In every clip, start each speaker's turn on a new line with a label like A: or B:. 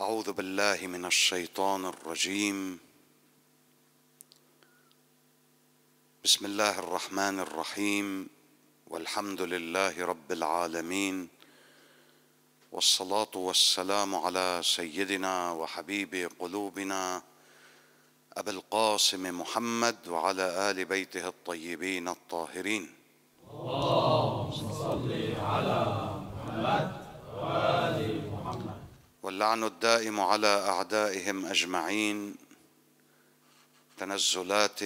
A: أعوذ بالله من الشيطان الرجيم بسم الله الرحمن الرحيم والحمد لله رب العالمين والصلاة والسلام على سيدنا وحبيب قلوبنا أبي القاسم محمد وعلى آل بيته الطيبين الطاهرين اللهم صل على محمد واللعن الدائم على أعدائهم أجمعين تنزلات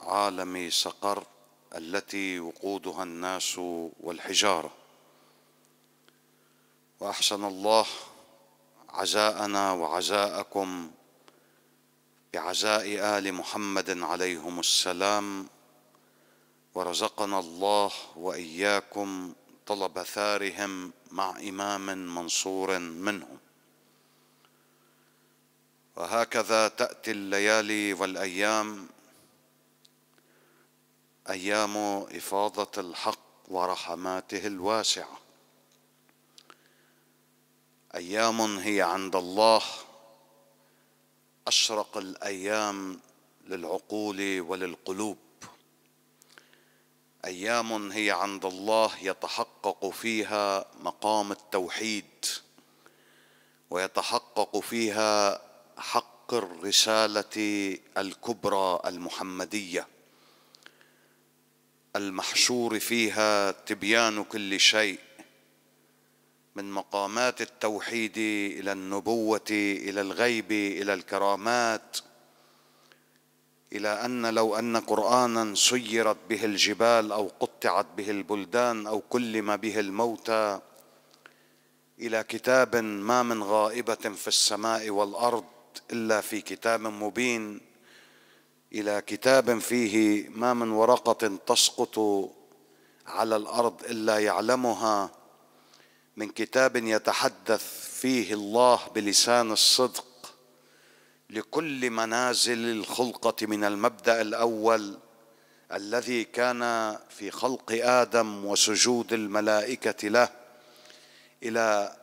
A: عالم سقر التي وقودها الناس والحجارة وأحسن الله عزاءنا وعزاءكم بعزاء آل محمد عليهم السلام ورزقنا الله وإياكم طلب ثارهم مع إمام منصور منهم وهكذا تأتي الليالي والأيام أيام إفاضة الحق ورحماته الواسعة أيام هي عند الله أشرق الأيام للعقول وللقلوب ايام هي عند الله يتحقق فيها مقام التوحيد ويتحقق فيها حق الرساله الكبرى المحمديه المحشور فيها تبيان كل شيء من مقامات التوحيد الى النبوه الى الغيب الى الكرامات الى ان لو ان قرانا سيرت به الجبال او قطعت به البلدان او كلم به الموتى الى كتاب ما من غائبه في السماء والارض الا في كتاب مبين الى كتاب فيه ما من ورقه تسقط على الارض الا يعلمها من كتاب يتحدث فيه الله بلسان الصدق لكل منازل الخلقه من المبدا الاول الذي كان في خلق ادم وسجود الملائكه له الى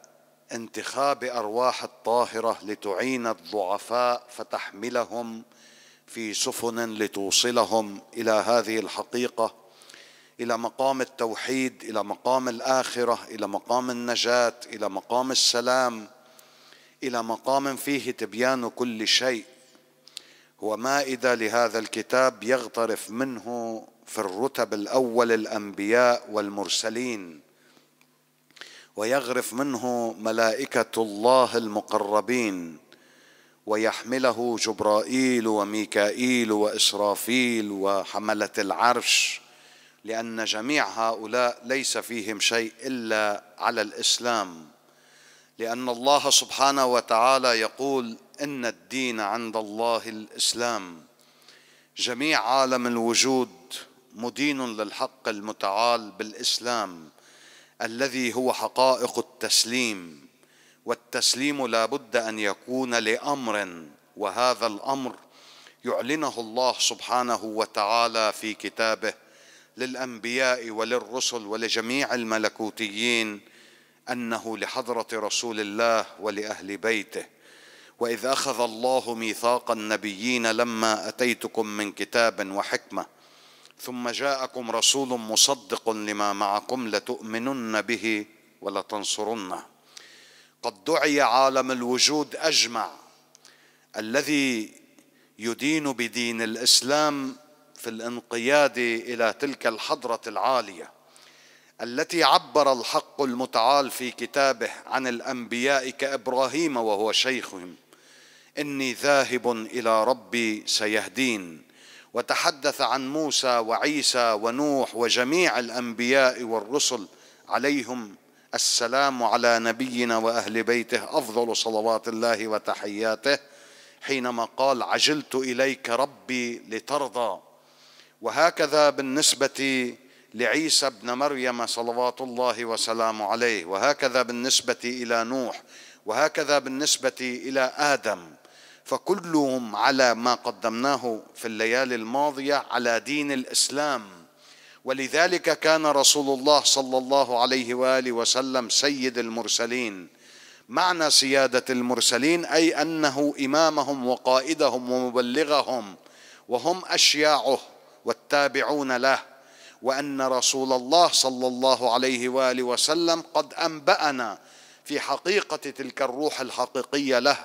A: انتخاب ارواح الطاهره لتعين الضعفاء فتحملهم في سفن لتوصلهم الى هذه الحقيقه الى مقام التوحيد الى مقام الاخره الى مقام النجاه الى مقام السلام الى مقام فيه تبيان كل شيء هو مائده لهذا الكتاب يغترف منه في الرتب الاول الانبياء والمرسلين ويغرف منه ملائكه الله المقربين ويحمله جبرائيل وميكائيل واسرافيل وحمله العرش لان جميع هؤلاء ليس فيهم شيء الا على الاسلام لان الله سبحانه وتعالى يقول ان الدين عند الله الاسلام جميع عالم الوجود مدين للحق المتعال بالاسلام الذي هو حقائق التسليم والتسليم لا بد ان يكون لامر وهذا الامر يعلنه الله سبحانه وتعالى في كتابه للانبياء وللرسل ولجميع الملكوتيين انه لحضره رسول الله ولاهل بيته واذ اخذ الله ميثاق النبيين لما اتيتكم من كتاب وحكمه ثم جاءكم رسول مصدق لما معكم لتؤمنن به ولتنصرنه قد دعي عالم الوجود اجمع الذي يدين بدين الاسلام في الانقياد الى تلك الحضره العاليه التي عبر الحق المتعال في كتابه عن الانبياء كابراهيم وهو شيخهم اني ذاهب الى ربي سيهدين وتحدث عن موسى وعيسى ونوح وجميع الانبياء والرسل عليهم السلام على نبينا واهل بيته افضل صلوات الله وتحياته حينما قال عجلت اليك ربي لترضى وهكذا بالنسبه لعيسى ابن مريم صلوات الله وسلامه عليه وهكذا بالنسبه الى نوح وهكذا بالنسبه الى ادم فكلهم على ما قدمناه في الليالي الماضيه على دين الاسلام ولذلك كان رسول الله صلى الله عليه واله وسلم سيد المرسلين معنى سياده المرسلين اي انه امامهم وقائدهم ومبلغهم وهم اشياعه والتابعون له وان رسول الله صلى الله عليه واله وسلم قد انبانا في حقيقه تلك الروح الحقيقيه له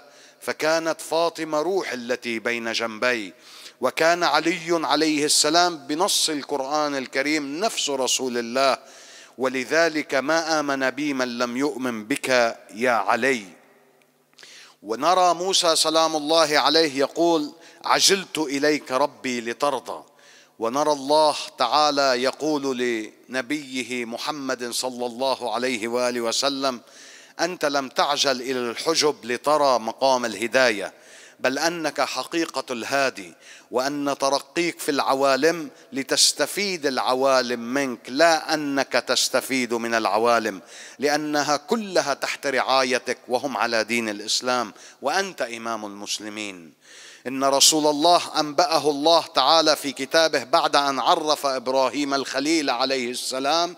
A: فكانت فاطمه روح التي بين جنبي وكان علي عليه السلام بنص القران الكريم نفس رسول الله ولذلك ما امن بي من لم يؤمن بك يا علي ونرى موسى سلام الله عليه يقول عجلت اليك ربي لترضى ونرى الله تعالى يقول لنبيه محمد صلى الله عليه واله وسلم أنت لم تعجل إلى الحجب لترى مقام الهداية بل أنك حقيقة الهادي وأن ترقيك في العوالم لتستفيد العوالم منك لا أنك تستفيد من العوالم لأنها كلها تحت رعايتك وهم على دين الإسلام وأنت إمام المسلمين ان رسول الله انباه الله تعالى في كتابه بعد ان عرف ابراهيم الخليل عليه السلام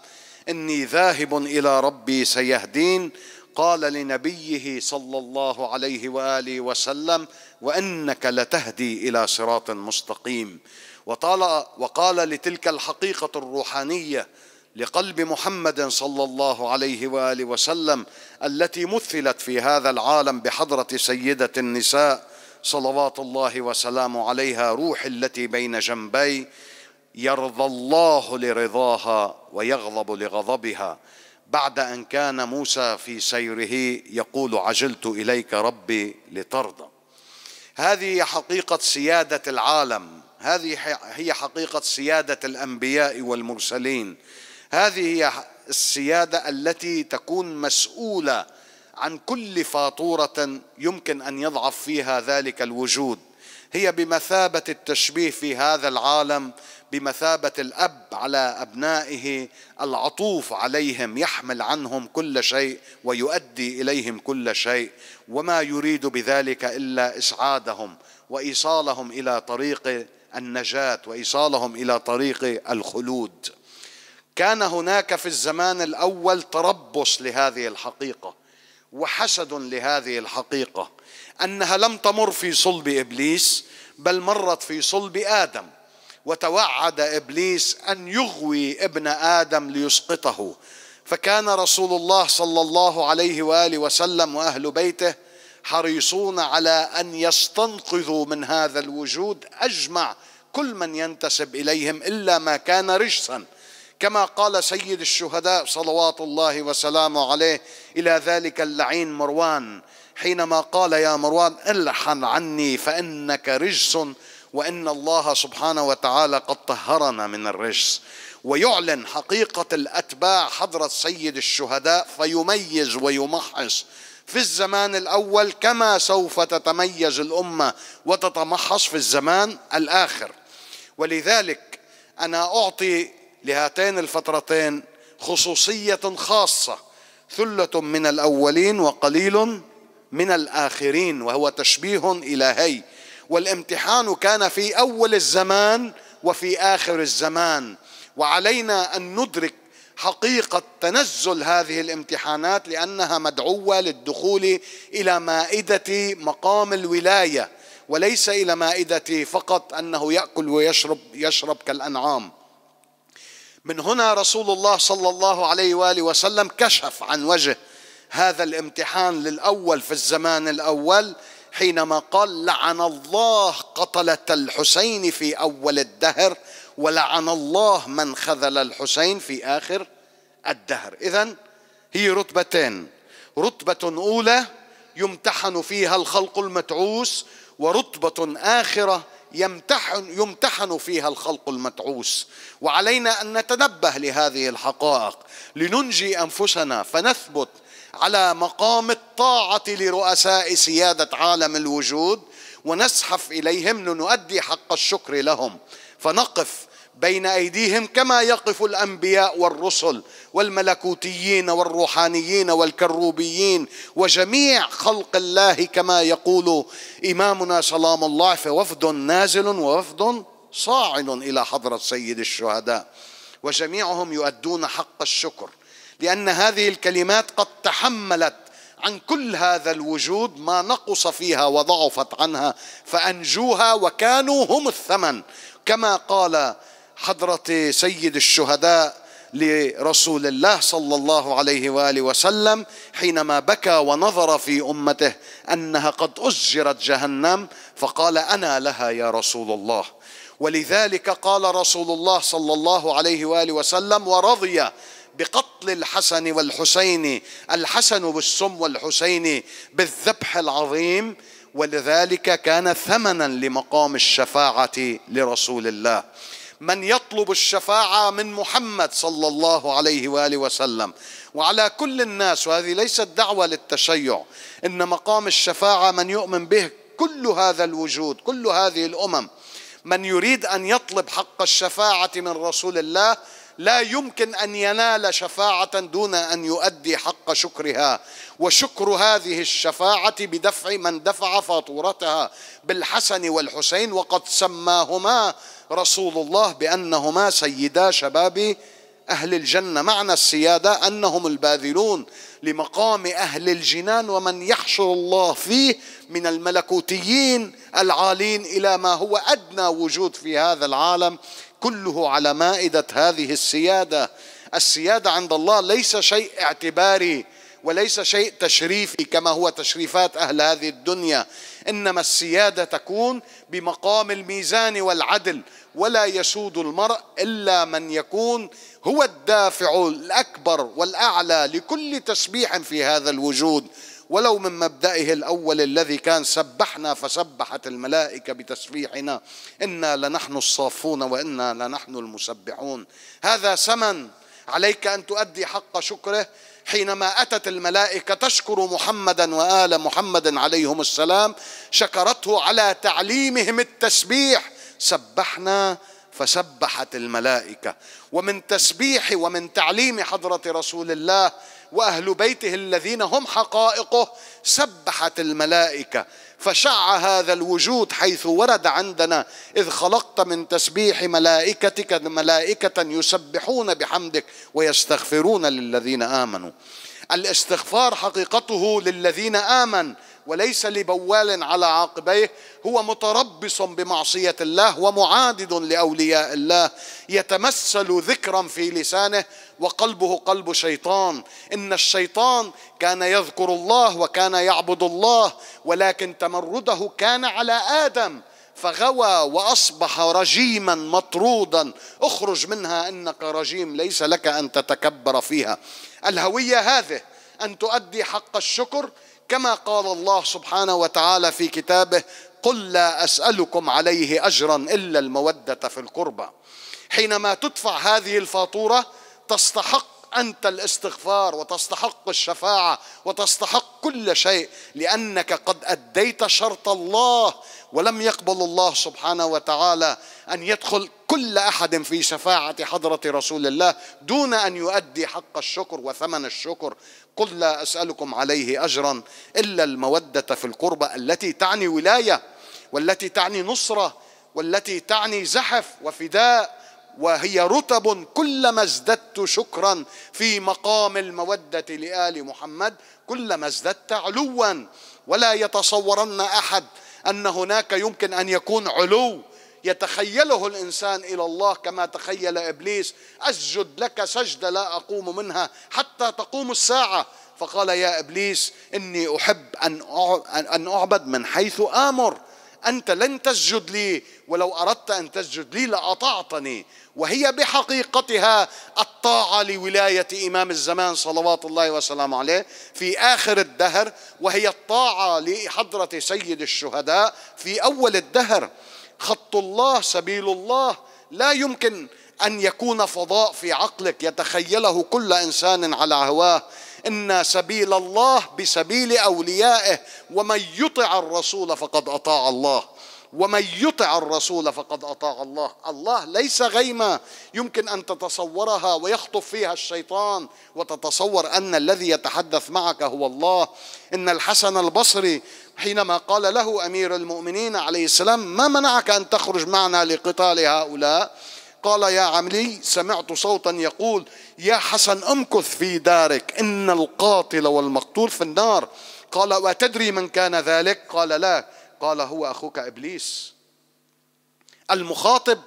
A: اني ذاهب الى ربي سيهدين قال لنبيه صلى الله عليه واله وسلم وانك لتهدي الى صراط مستقيم وطال وقال لتلك الحقيقه الروحانيه لقلب محمد صلى الله عليه واله وسلم التي مثلت في هذا العالم بحضره سيده النساء صلوات الله وسلامه عليها روح التي بين جنبي يرضى الله لرضاها ويغضب لغضبها بعد ان كان موسى في سيره يقول عجلت اليك ربي لترضى هذه حقيقه سياده العالم هذه هي حقيقه سياده الانبياء والمرسلين هذه هي السياده التي تكون مسؤوله عن كل فاتوره يمكن ان يضعف فيها ذلك الوجود هي بمثابه التشبيه في هذا العالم بمثابة الأب على أبنائه العطوف عليهم يحمل عنهم كل شيء ويؤدي إليهم كل شيء وما يريد بذلك إلا إسعادهم وإيصالهم إلى طريق النجاة وإيصالهم إلى طريق الخلود كان هناك في الزمان الأول تربص لهذه الحقيقة وحسد لهذه الحقيقة أنها لم تمر في صلب إبليس بل مرت في صلب آدم وتوعد ابليس ان يغوي ابن ادم ليسقطه فكان رسول الله صلى الله عليه واله وسلم واهل بيته حريصون على ان يستنقذوا من هذا الوجود اجمع كل من ينتسب اليهم الا ما كان رجسا كما قال سيد الشهداء صلوات الله وسلامه عليه الى ذلك اللعين مروان حينما قال يا مروان الحن عني فانك رجس وان الله سبحانه وتعالى قد طهرنا من الرجس ويعلن حقيقه الاتباع حضره سيد الشهداء فيميز ويمحص في الزمان الاول كما سوف تتميز الامه وتتمحص في الزمان الاخر ولذلك انا اعطي لهاتين الفترتين خصوصيه خاصه ثله من الاولين وقليل من الاخرين وهو تشبيه الهي والامتحان كان في اول الزمان وفي اخر الزمان وعلينا ان ندرك حقيقه تنزل هذه الامتحانات لانها مدعوه للدخول الى مائده مقام الولايه وليس الى مائده فقط انه ياكل ويشرب يشرب كالانعام من هنا رسول الله صلى الله عليه واله وسلم كشف عن وجه هذا الامتحان للاول في الزمان الاول حينما قال لعن الله قتلة الحسين في أول الدهر ولعن الله من خذل الحسين في آخر الدهر إذا هي رتبتين رتبة أولى يمتحن فيها الخلق المتعوس ورتبة آخرة يمتحن يمتحن فيها الخلق المتعوس وعلينا ان نتنبه لهذه الحقائق لننجي انفسنا فنثبت على مقام الطاعة لرؤساء سيادة عالم الوجود ونزحف إليهم لنؤدي حق الشكر لهم فنقف بين أيديهم كما يقف الأنبياء والرسل والملكوتيين والروحانيين والكروبيين وجميع خلق الله كما يقول إمامنا سلام الله فوفد نازل ووفد صاعد إلى حضرة سيد الشهداء وجميعهم يؤدون حق الشكر لأن هذه الكلمات قد تحملت عن كل هذا الوجود ما نقص فيها وضعفت عنها فأنجوها وكانوا هم الثمن كما قال حضرة سيد الشهداء لرسول الله صلى الله عليه واله وسلم حينما بكى ونظر في امته انها قد ازجرت جهنم فقال انا لها يا رسول الله ولذلك قال رسول الله صلى الله عليه واله وسلم ورضي بقتل الحسن والحسين الحسن بالسم والحسين بالذبح العظيم ولذلك كان ثمنا لمقام الشفاعه لرسول الله من يطلب الشفاعه من محمد صلى الله عليه واله وسلم وعلى كل الناس وهذه ليست دعوه للتشيع ان مقام الشفاعه من يؤمن به كل هذا الوجود كل هذه الامم من يريد ان يطلب حق الشفاعه من رسول الله لا يمكن ان ينال شفاعه دون ان يؤدي حق شكرها وشكر هذه الشفاعه بدفع من دفع فاتورتها بالحسن والحسين وقد سماهما رسول الله بانهما سيدا شباب اهل الجنه معنى السياده انهم الباذلون لمقام اهل الجنان ومن يحشر الله فيه من الملكوتيين العالين الى ما هو ادنى وجود في هذا العالم كله على مائده هذه السياده السياده عند الله ليس شيء اعتباري وليس شيء تشريفي كما هو تشريفات اهل هذه الدنيا انما السياده تكون بمقام الميزان والعدل ولا يسود المرء الا من يكون هو الدافع الاكبر والاعلى لكل تسبيح في هذا الوجود ولو من مبدئه الأول الذي كان سبحنا فسبحت الملائكة بتسبيحنا إنا لنحن الصافون وإنا لنحن المسبحون هذا ثمن عليك أن تؤدي حق شكره حينما أتت الملائكة تشكر محمدا وآل محمد عليهم السلام شكرته على تعليمهم التسبيح سبحنا فسبحت الملائكة ومن تسبيح ومن تعليم حضرة رسول الله واهل بيته الذين هم حقائقه سبحت الملائكه فشع هذا الوجود حيث ورد عندنا اذ خلقت من تسبيح ملائكتك ملائكه يسبحون بحمدك ويستغفرون للذين امنوا الاستغفار حقيقته للذين امنوا وليس لبوال على عاقبيه هو متربص بمعصيه الله ومعادد لاولياء الله يتمثل ذكرا في لسانه وقلبه قلب شيطان ان الشيطان كان يذكر الله وكان يعبد الله ولكن تمرده كان على ادم فغوى واصبح رجيما مطرودا اخرج منها انك رجيم ليس لك ان تتكبر فيها الهويه هذه ان تؤدي حق الشكر كما قال الله سبحانه وتعالى في كتابه قل لا اسالكم عليه اجرا الا الموده في القربى حينما تدفع هذه الفاتوره تستحق انت الاستغفار وتستحق الشفاعه وتستحق كل شيء لانك قد اديت شرط الله ولم يقبل الله سبحانه وتعالى ان يدخل كل احد في شفاعه حضره رسول الله دون ان يؤدي حق الشكر وثمن الشكر قل لا اسالكم عليه اجرا الا الموده في القربى التي تعني ولايه والتي تعني نصره والتي تعني زحف وفداء وهي رتب كلما ازددت شكرا في مقام المودة لآل محمد كلما ازددت علوا ولا يتصورن أحد أن هناك يمكن أن يكون علو يتخيله الانسان الى الله كما تخيل ابليس اسجد لك سجده لا اقوم منها حتى تقوم الساعه فقال يا ابليس اني احب ان اعبد من حيث امر انت لن تسجد لي ولو اردت ان تسجد لي لاطعتني وهي بحقيقتها الطاعه لولايه امام الزمان صلوات الله وسلامه عليه في اخر الدهر وهي الطاعه لحضره سيد الشهداء في اول الدهر خط الله سبيل الله لا يمكن ان يكون فضاء في عقلك يتخيله كل انسان على هواه ان سبيل الله بسبيل اوليائه ومن يطع الرسول فقد اطاع الله ومن يطع الرسول فقد اطاع الله الله ليس غيمه يمكن ان تتصورها ويخطف فيها الشيطان وتتصور ان الذي يتحدث معك هو الله ان الحسن البصري حينما قال له امير المؤمنين عليه السلام ما منعك ان تخرج معنا لقتال هؤلاء قال يا عملي سمعت صوتا يقول يا حسن امكث في دارك ان القاتل والمقتول في النار قال وتدري من كان ذلك قال لا قال هو اخوك ابليس المخاطب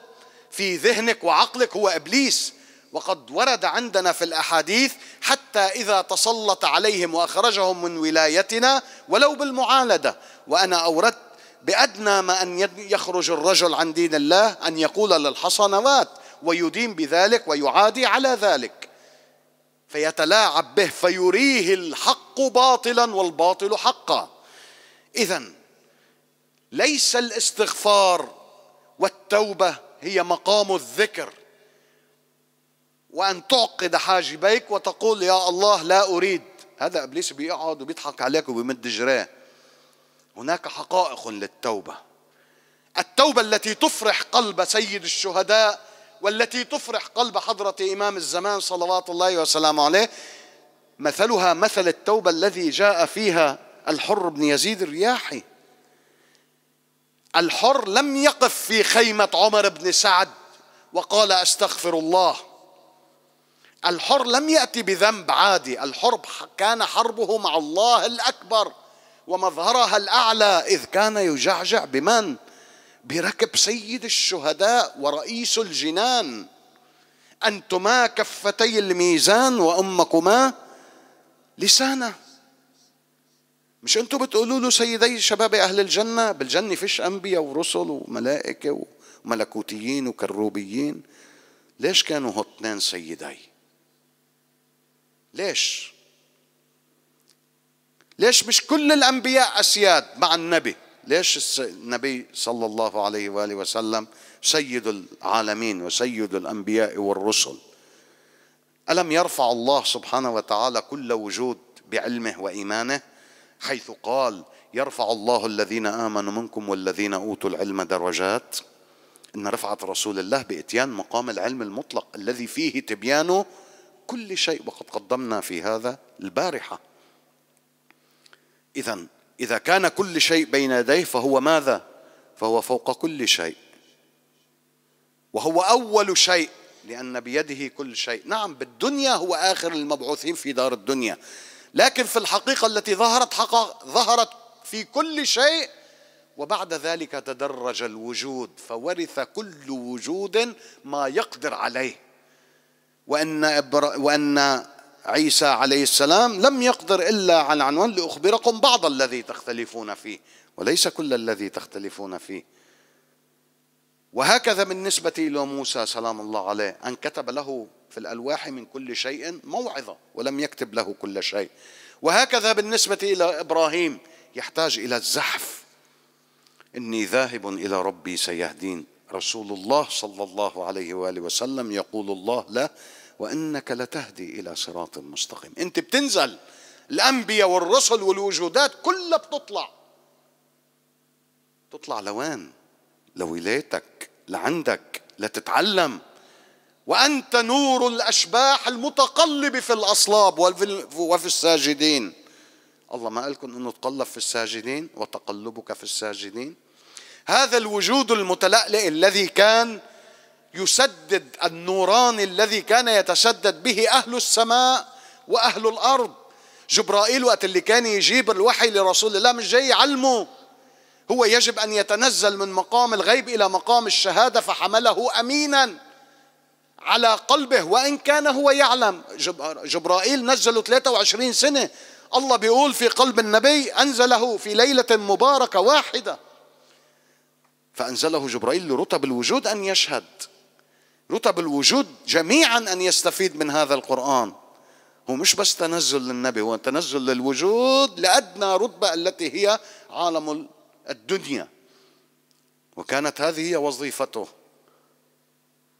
A: في ذهنك وعقلك هو ابليس وقد ورد عندنا في الأحاديث حتى إذا تسلط عليهم وأخرجهم من ولايتنا ولو بالمعاندة وأنا أوردت بأدنى ما أن يخرج الرجل عن دين الله أن يقول للحصنوات ويدين بذلك ويعادي على ذلك فيتلاعب به فيريه الحق باطلا والباطل حقا إذا ليس الاستغفار والتوبة هي مقام الذكر وأن تعقد حاجبيك وتقول يا الله لا أريد هذا إبليس بيقعد وبيضحك عليك وبيمد جراه هناك حقائق للتوبة التوبة التي تفرح قلب سيد الشهداء والتي تفرح قلب حضرة إمام الزمان صلوات الله وسلامه عليه مثلها مثل التوبة الذي جاء فيها الحر بن يزيد الرياحي الحر لم يقف في خيمة عمر بن سعد وقال أستغفر الله الحر لم يأتي بذنب عادي الحرب كان حربه مع الله الأكبر ومظهرها الأعلى إذ كان يجعجع بمن؟ بركب سيد الشهداء ورئيس الجنان أنتما كفتي الميزان وأمكما لسانه مش انتوا بتقولوا له سيدي شباب اهل الجنه بالجنه فيش انبياء ورسل وملائكه وملكوتيين وكروبيين ليش كانوا هالتنين سيدي ليش ليش مش كل الأنبياء أسياد مع النبي ليش النبي صلى الله عليه وآله وسلم سيد العالمين وسيد الأنبياء والرسل ألم يرفع الله سبحانه وتعالى كل وجود بعلمه وإيمانه حيث قال يرفع الله الذين آمنوا منكم والذين أوتوا العلم درجات إن رفعت رسول الله بإتيان مقام العلم المطلق الذي فيه تبيان كل شيء وقد قدمنا في هذا البارحة إذا إذا كان كل شيء بين يديه فهو ماذا؟ فهو فوق كل شيء وهو أول شيء لأن بيده كل شيء نعم بالدنيا هو آخر المبعوثين في دار الدنيا لكن في الحقيقة التي ظهرت حقق ظهرت في كل شيء وبعد ذلك تدرج الوجود فورث كل وجود ما يقدر عليه وأن, وأن عيسى عليه السلام لم يقدر إلا على عنوان لأخبركم بعض الذي تختلفون فيه وليس كل الذي تختلفون فيه وهكذا بالنسبة إلى موسى سلام الله عليه أن كتب له في الألواح من كل شيء موعظة ولم يكتب له كل شيء وهكذا بالنسبة إلى إبراهيم يحتاج إلى الزحف إني ذاهب إلى ربي سيهدين رسول الله صلى الله عليه واله وسلم يقول الله له وانك لتهدي الى صراط مستقيم انت بتنزل الانبياء والرسل والوجودات كلها بتطلع تطلع لوين لولايتك لعندك لتتعلم وانت نور الاشباح المتقلب في الاصلاب وفي الساجدين الله ما قال لكم انه تقلب في الساجدين وتقلبك في الساجدين هذا الوجود المتلألئ الذي كان يسدد النوران الذي كان يتسدد به أهل السماء وأهل الأرض جبرائيل وقت اللي كان يجيب الوحي لرسول الله مش جاي يعلمه هو يجب أن يتنزل من مقام الغيب إلى مقام الشهادة فحمله أمينا على قلبه وإن كان هو يعلم جبرائيل نزله 23 سنة الله بيقول في قلب النبي أنزله في ليلة مباركة واحدة فأنزله جبرائيل لرتب الوجود أن يشهد رتب الوجود جميعا أن يستفيد من هذا القرآن هو مش بس تنزل للنبي هو تنزل للوجود لأدنى رتبة التي هي عالم الدنيا وكانت هذه هي وظيفته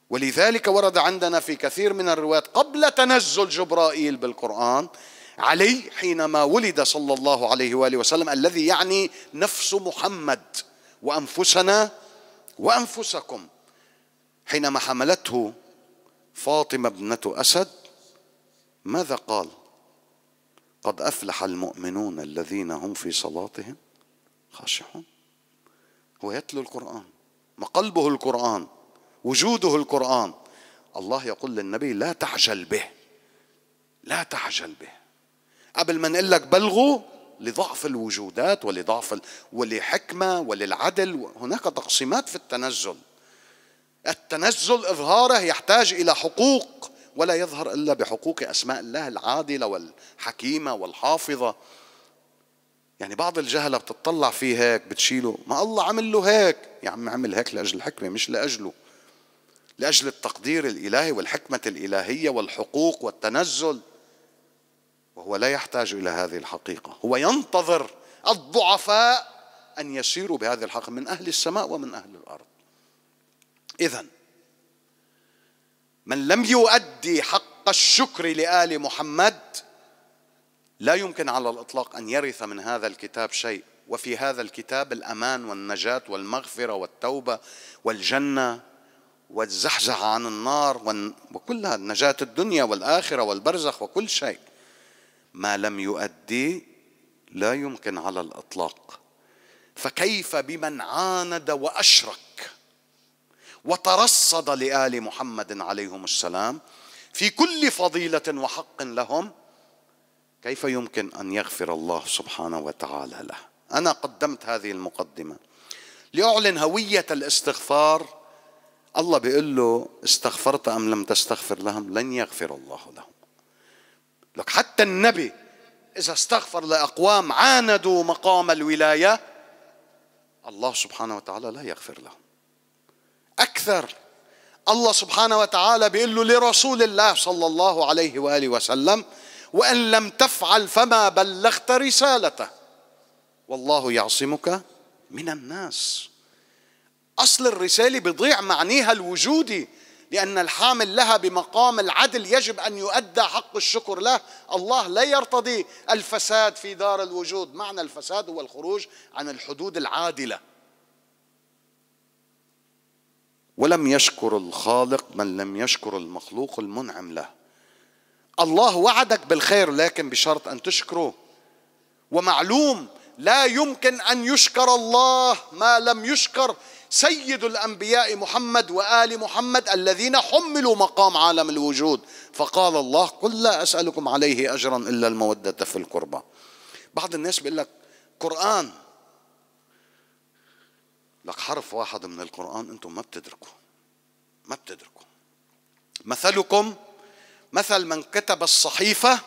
A: ولذلك ورد عندنا في كثير من الروايات قبل تنزل جبرائيل بالقرآن علي حينما ولد صلى الله عليه وآله وسلم الذي يعني نفس محمد وانفسنا وانفسكم حينما حملته فاطمه ابنه اسد ماذا قال قد افلح المؤمنون الذين هم في صلاتهم خاشعون هو يتلو القران مقلبه القران وجوده القران الله يقول للنبي لا تعجل به لا تعجل به قبل ما نقول لك بلغوا لضعف الوجودات ولضعف ولحكمة وللعدل هناك تقسيمات في التنزل التنزل إظهاره يحتاج إلى حقوق ولا يظهر إلا بحقوق أسماء الله العادلة والحكيمة والحافظة يعني بعض الجهلة بتطلع فيه هيك بتشيله ما الله عمل له هيك يا عم عمل هيك لأجل الحكمة مش لأجله لأجل التقدير الإلهي والحكمة الإلهية والحقوق والتنزل وهو لا يحتاج إلى هذه الحقيقة هو ينتظر الضعفاء أن يسيروا بهذه الحقيقة من أهل السماء ومن أهل الأرض إذا من لم يؤدي حق الشكر لآل محمد لا يمكن على الإطلاق أن يرث من هذا الكتاب شيء وفي هذا الكتاب الأمان والنجاة والمغفرة والتوبة والجنة والزحزحة عن النار وكلها نجاة الدنيا والآخرة والبرزخ وكل شيء ما لم يؤدي لا يمكن على الاطلاق فكيف بمن عاند واشرك وترصد لال محمد عليهم السلام في كل فضيله وحق لهم كيف يمكن ان يغفر الله سبحانه وتعالى له انا قدمت هذه المقدمه لأعلن هوية الاستغفار الله بيقول له استغفرت أم لم تستغفر لهم لن يغفر الله لهم لك حتى النبي إذا استغفر لأقوام عاندوا مقام الولاية الله سبحانه وتعالى لا يغفر لهم أكثر الله سبحانه وتعالى بيقول له لرسول الله صلى الله عليه وآله وسلم وإن لم تفعل فما بلغت رسالته والله يعصمك من الناس أصل الرسالة بيضيع معنيها الوجودي لأن الحامل لها بمقام العدل يجب أن يؤدى حق الشكر له الله لا يرتضي الفساد في دار الوجود معنى الفساد هو الخروج عن الحدود العادلة ولم يشكر الخالق من لم يشكر المخلوق المنعم له الله وعدك بالخير لكن بشرط أن تشكره ومعلوم لا يمكن أن يشكر الله ما لم يشكر سيد الأنبياء محمد وآل محمد الذين حملوا مقام عالم الوجود فقال الله قل لا أسألكم عليه أجرا إلا المودة في القربى بعض الناس بيقول لك قرآن لك حرف واحد من القرآن أنتم ما بتدركوا ما بتدركوا مثلكم مثل من كتب الصحيفة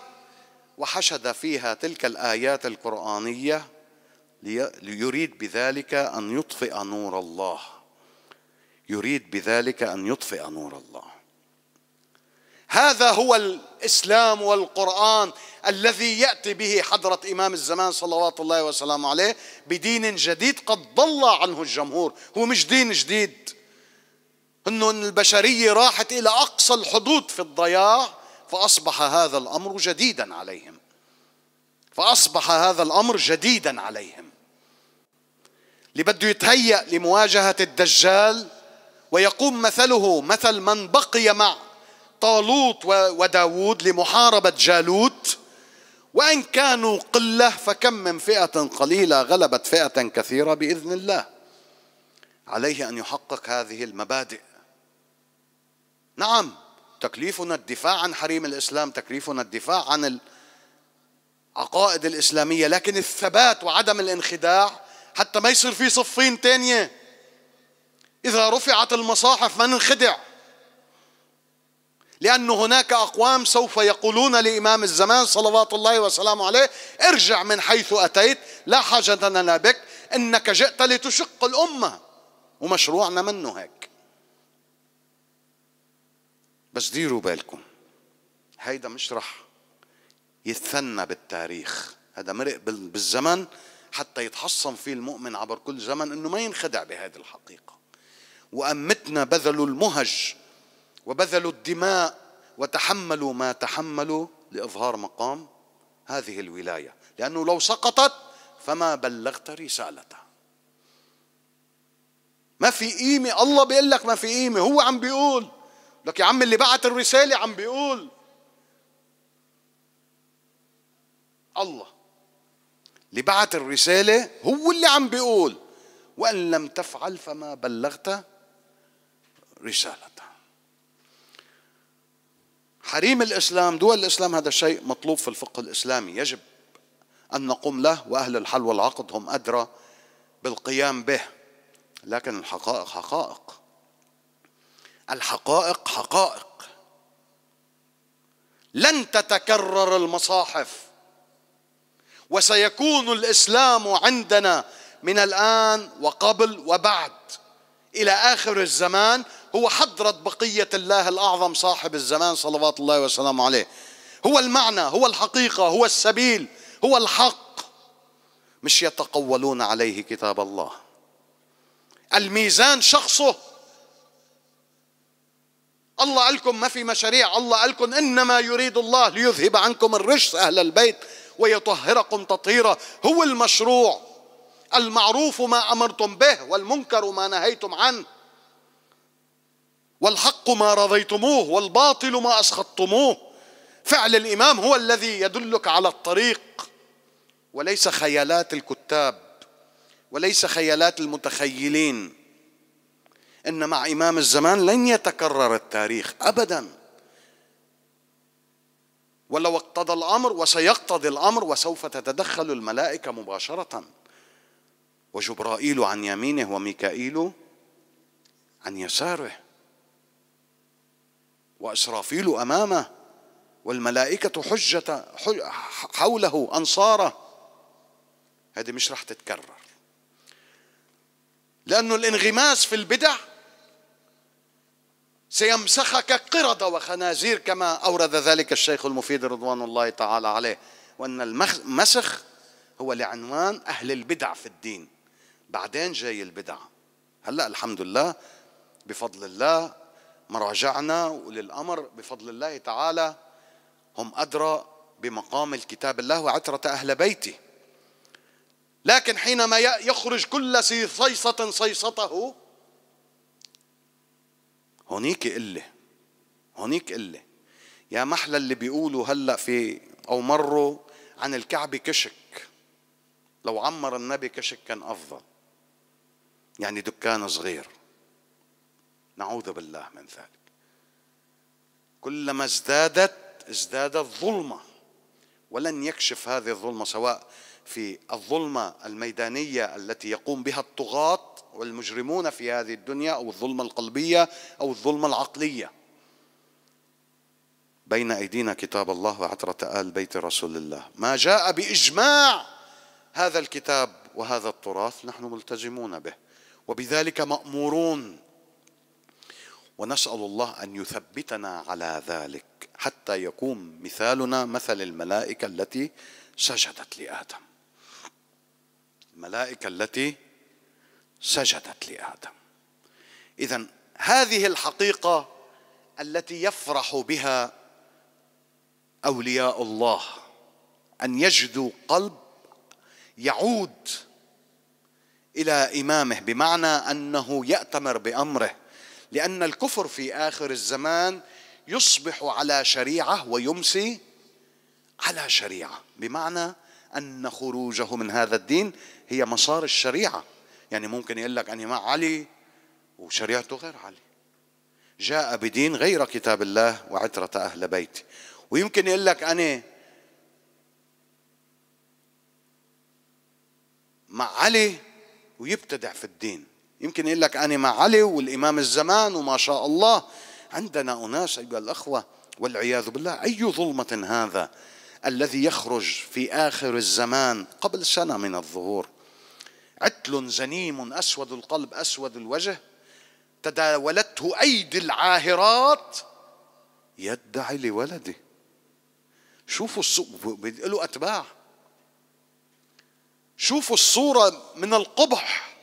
A: وحشد فيها تلك الآيات القرآنية يريد بذلك أن يطفئ نور الله يريد بذلك أن يطفئ نور الله هذا هو الإسلام والقرآن الذي يأتي به حضرة إمام الزمان صلوات الله وسلامه عليه بدين جديد قد ضل عنه الجمهور هو مش دين جديد أنه إن البشرية راحت إلى أقصى الحدود في الضياع فأصبح هذا الأمر جديدا عليهم فأصبح هذا الأمر جديدا عليهم اللي بده يتهيأ لمواجهة الدجال ويقوم مثله مثل من بقي مع طالوت وداود لمحاربة جالوت وإن كانوا قلة فكم من فئة قليلة غلبت فئة كثيرة بإذن الله عليه أن يحقق هذه المبادئ نعم تكليفنا الدفاع عن حريم الإسلام تكليفنا الدفاع عن العقائد الإسلامية لكن الثبات وعدم الانخداع حتى ما يصير في صفين تانية إذا رفعت المصاحف ما ننخدع لأن هناك أقوام سوف يقولون لإمام الزمان صلوات الله وسلامه عليه ارجع من حيث أتيت لا حاجة لنا بك إنك جئت لتشق الأمة ومشروعنا منه هيك بس ديروا بالكم هيدا مش رح يتثنى بالتاريخ هذا مرق بالزمن حتى يتحصن فيه المؤمن عبر كل زمن انه ما ينخدع بهذه الحقيقه وامتنا بذلوا المهج وبذلوا الدماء وتحملوا ما تحملوا لاظهار مقام هذه الولايه لانه لو سقطت فما بلغت رسالتها ما في قيمه الله بيقول لك ما في قيمه هو عم بيقول لك يا عم اللي بعت الرساله عم بيقول الله اللي بعت الرسالة هو اللي عم بيقول وإن لم تفعل فما بلغت رسالته حريم الإسلام دول الإسلام هذا شيء مطلوب في الفقه الإسلامي يجب أن نقوم له وأهل الحل والعقد هم أدرى بالقيام به لكن الحقائق حقائق الحقائق حقائق لن تتكرر المصاحف وسيكون الاسلام عندنا من الان وقبل وبعد الى اخر الزمان هو حضره بقيه الله الاعظم صاحب الزمان صلوات الله وسلامه عليه هو المعنى هو الحقيقه هو السبيل هو الحق مش يتقولون عليه كتاب الله الميزان شخصه الله قالكم ما في مشاريع الله قالكم انما يريد الله ليذهب عنكم الرجس اهل البيت ويطهركم تطهيرا هو المشروع المعروف ما امرتم به والمنكر ما نهيتم عنه والحق ما رضيتموه والباطل ما اسخطتموه فعل الامام هو الذي يدلك على الطريق وليس خيالات الكتاب وليس خيالات المتخيلين ان مع امام الزمان لن يتكرر التاريخ ابدا ولو اقتضى الامر وسيقتضي الامر وسوف تتدخل الملائكه مباشره وجبرائيل عن يمينه وميكائيل عن يساره واسرافيل امامه والملائكه حجه حوله انصاره هذه مش راح تتكرر لانه الانغماس في البدع سيمسخك قردة وخنازير كما أورد ذلك الشيخ المفيد رضوان الله تعالى عليه وأن المسخ هو لعنوان أهل البدع في الدين بعدين جاي البدع هلأ الحمد لله بفضل الله مراجعنا وللأمر بفضل الله تعالى هم أدرى بمقام الكتاب الله وعترة أهل بيته لكن حينما يخرج كل صيصة صيصته هونيك قله هونيك قله يا محلى اللي بيقولوا هلا في او مروا عن الكعبه كشك لو عمر النبي كشك كان افضل يعني دكان صغير نعوذ بالله من ذلك كلما ازدادت ازدادت ظلمه ولن يكشف هذه الظلمه سواء في الظلمه الميدانيه التي يقوم بها الطغاه والمجرمون في هذه الدنيا أو الظلمة القلبية أو الظلمة العقلية بين أيدينا كتاب الله وعترة آل بيت رسول الله ما جاء بإجماع هذا الكتاب وهذا التراث نحن ملتزمون به وبذلك مأمورون ونسأل الله أن يثبتنا على ذلك حتى يقوم مثالنا مثل الملائكة التي سجدت لآدم الملائكة التي سجدت لادم اذا هذه الحقيقه التي يفرح بها اولياء الله ان يجدوا قلب يعود الى امامه بمعنى انه ياتمر بامره لان الكفر في اخر الزمان يصبح على شريعه ويمسي على شريعه بمعنى ان خروجه من هذا الدين هي مسار الشريعه يعني ممكن يقول لك اني مع علي وشريعته غير علي جاء بدين غير كتاب الله وعترة أهل بيتي ويمكن يقول لك أنا مع علي ويبتدع في الدين يمكن يقول لك أنا مع علي والإمام الزمان وما شاء الله عندنا أناس أيها الأخوة والعياذ بالله أي ظلمة هذا الذي يخرج في آخر الزمان قبل سنة من الظهور عتل زنيم أسود القلب أسود الوجه تداولته أيدي العاهرات يدعي لولده شوفوا الصورة له أتباع شوفوا الصورة من القبح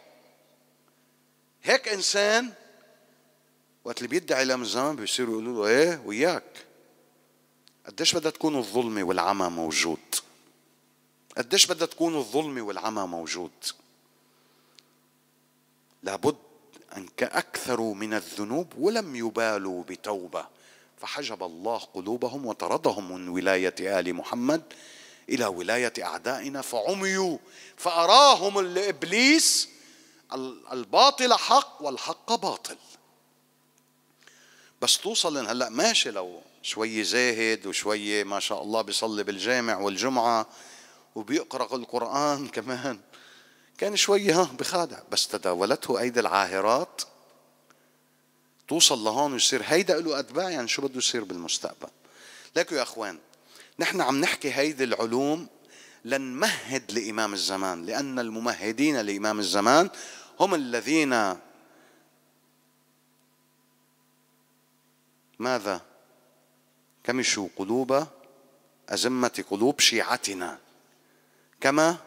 A: هيك إنسان وقت اللي بيدعي لمزام بيصيروا يقولوا له ايه وياك قديش بدها تكون الظلمة والعمى موجود قديش بدها تكون الظلمة والعمى موجود لابد أن كأكثروا من الذنوب ولم يبالوا بتوبة فحجب الله قلوبهم وطردهم من ولاية آل محمد إلى ولاية أعدائنا فعميوا فأراهم الإبليس الباطل حق والحق باطل بس توصل لأن هلأ ماشي لو شوي زاهد وشوي ما شاء الله بيصلي بالجامع والجمعة وبيقرأ القرآن كمان كان شوي ها بخادع بس تداولته أيدي العاهرات توصل لهون ويصير هيدا له أتباع يعني شو بده يصير بالمستقبل لكن يا أخوان نحن عم نحكي هيدي العلوم لنمهد لإمام الزمان لأن الممهدين لإمام الزمان هم الذين ماذا كمشوا قلوب أزمة قلوب شيعتنا كما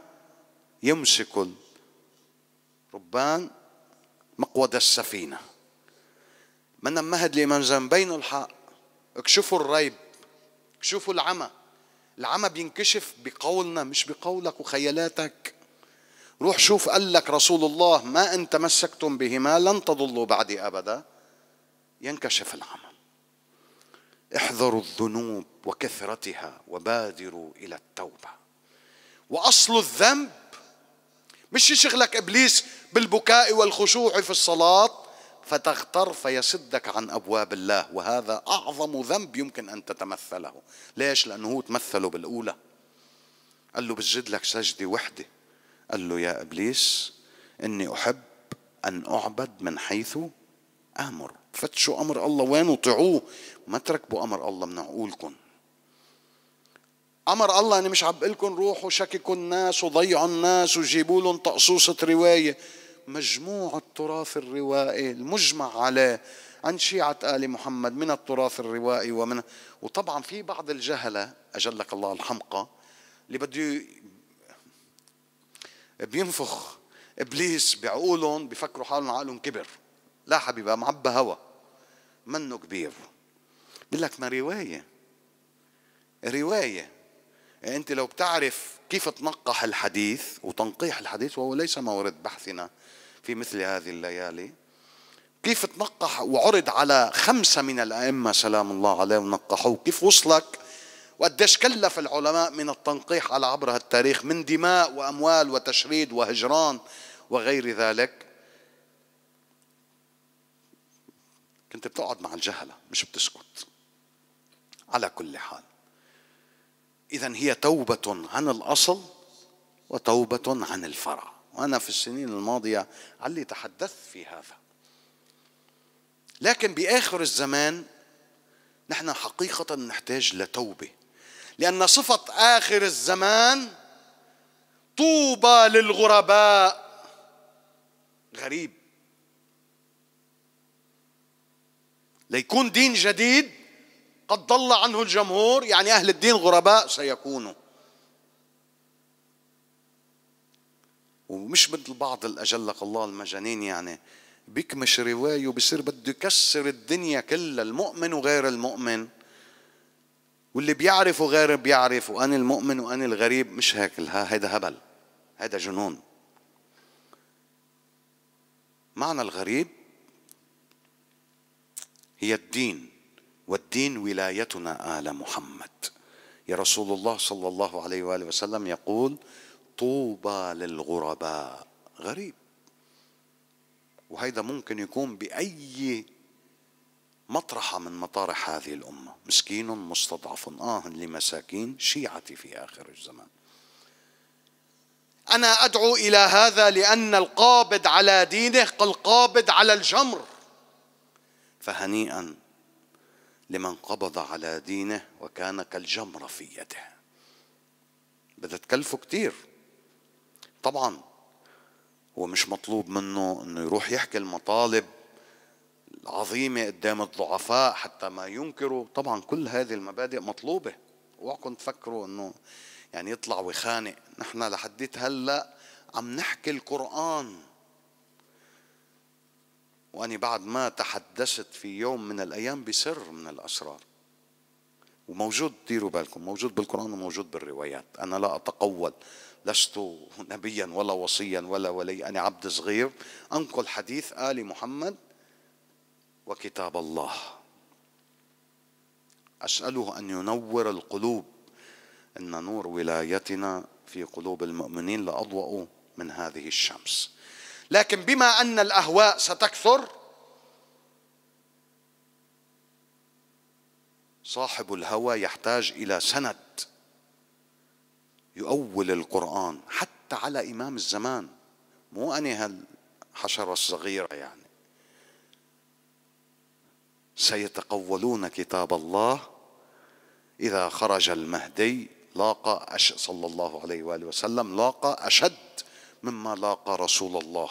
A: يمسك ربان مقود السفينة من مهد لمن ذنبين الحق اكشفوا الريب اكشفوا العمى العمى بينكشف بقولنا مش بقولك وخيالاتك روح شوف قال لك رسول الله ما ان تمسكتم بهما لن تضلوا بعدي ابدا ينكشف العمى احذروا الذنوب وكثرتها وبادروا الى التوبه واصل الذنب مش شغلك ابليس بالبكاء والخشوع في الصلاة فتغتر فيصدك عن أبواب الله وهذا أعظم ذنب يمكن أن تتمثله ليش؟ لأنه هو تمثله بالأولى قال له بسجد لك سجدة وحدة قال له يا إبليس إني أحب أن أعبد من حيث آمر فتشوا أمر الله وين وطيعوه ما تركبوا أمر الله من عقولكم أمر الله أنا مش عم بقول لكم روحوا شككوا الناس وضيعوا الناس وجيبوا لهم تقصوصة رواية مجموع التراث الروائي المجمع عليه عن شيعة آل محمد من التراث الروائي ومن وطبعا في بعض الجهلة أجلك الله الحمقى اللي بده بينفخ ابليس بعقولهم بفكروا حالهم عقلهم كبر لا حبيبي معبى هوا منه كبير بقول لك ما روايه روايه يعني انت لو بتعرف كيف تنقح الحديث وتنقيح الحديث وهو ليس مورد بحثنا في مثل هذه الليالي كيف تنقح وعرض على خمسة من الأئمة سلام الله عليهم ونقحوه كيف وصلك وقديش كلف العلماء من التنقيح على عبر هالتاريخ من دماء وأموال وتشريد وهجران وغير ذلك كنت بتقعد مع الجهلة مش بتسكت على كل حال إذا هي توبة عن الأصل وتوبة عن الفرع وأنا في السنين الماضية علي تحدثت في هذا لكن بآخر الزمان نحن حقيقة نحتاج لتوبة لأن صفة آخر الزمان طوبى للغرباء غريب ليكون دين جديد قد ضل عنه الجمهور يعني أهل الدين غرباء سيكونوا ومش مثل بعض الأجلك الله المجانين يعني بيكمش روايه وبصير بده يكسر الدنيا كلها المؤمن وغير المؤمن واللي بيعرف وغير بيعرف وانا المؤمن وانا الغريب مش هيك ها هيدا هبل هيدا جنون معنى الغريب هي الدين والدين ولايتنا آل محمد يا رسول الله صلى الله عليه وآله وسلم يقول طوبى للغرباء غريب وهيدا ممكن يكون بأي مطرحة من مطارح هذه الأمة مسكين مستضعف آه لمساكين شيعتي في آخر الزمان أنا أدعو إلى هذا لأن القابض على دينه القابض على الجمر فهنيئا لمن قبض على دينه وكان كالجمرة في يده بدها تكلفه كتير طبعا هو مش مطلوب منه انه يروح يحكي المطالب العظيمة قدام الضعفاء حتى ما ينكروا طبعا كل هذه المبادئ مطلوبة اوعكم تفكروا انه يعني يطلع ويخانق نحن لحديت هلا عم نحكي القرآن وأني بعد ما تحدثت في يوم من الأيام بسر من الأسرار وموجود ديروا بالكم موجود بالقرآن وموجود بالروايات أنا لا أتقول لست نبيا ولا وصيا ولا ولي أنا عبد صغير أنقل حديث آل محمد وكتاب الله أسأله أن ينور القلوب إن نور ولايتنا في قلوب المؤمنين لأضوأ من هذه الشمس لكن بما أن الأهواء ستكثر صاحب الهوى يحتاج إلى سند يؤول القرآن حتى على إمام الزمان مو اني هالحشرة الصغيرة يعني سيتقولون كتاب الله إذا خرج المهدي لاقى صلى الله عليه وآله وسلم لاقى أشد مما لاقى رسول الله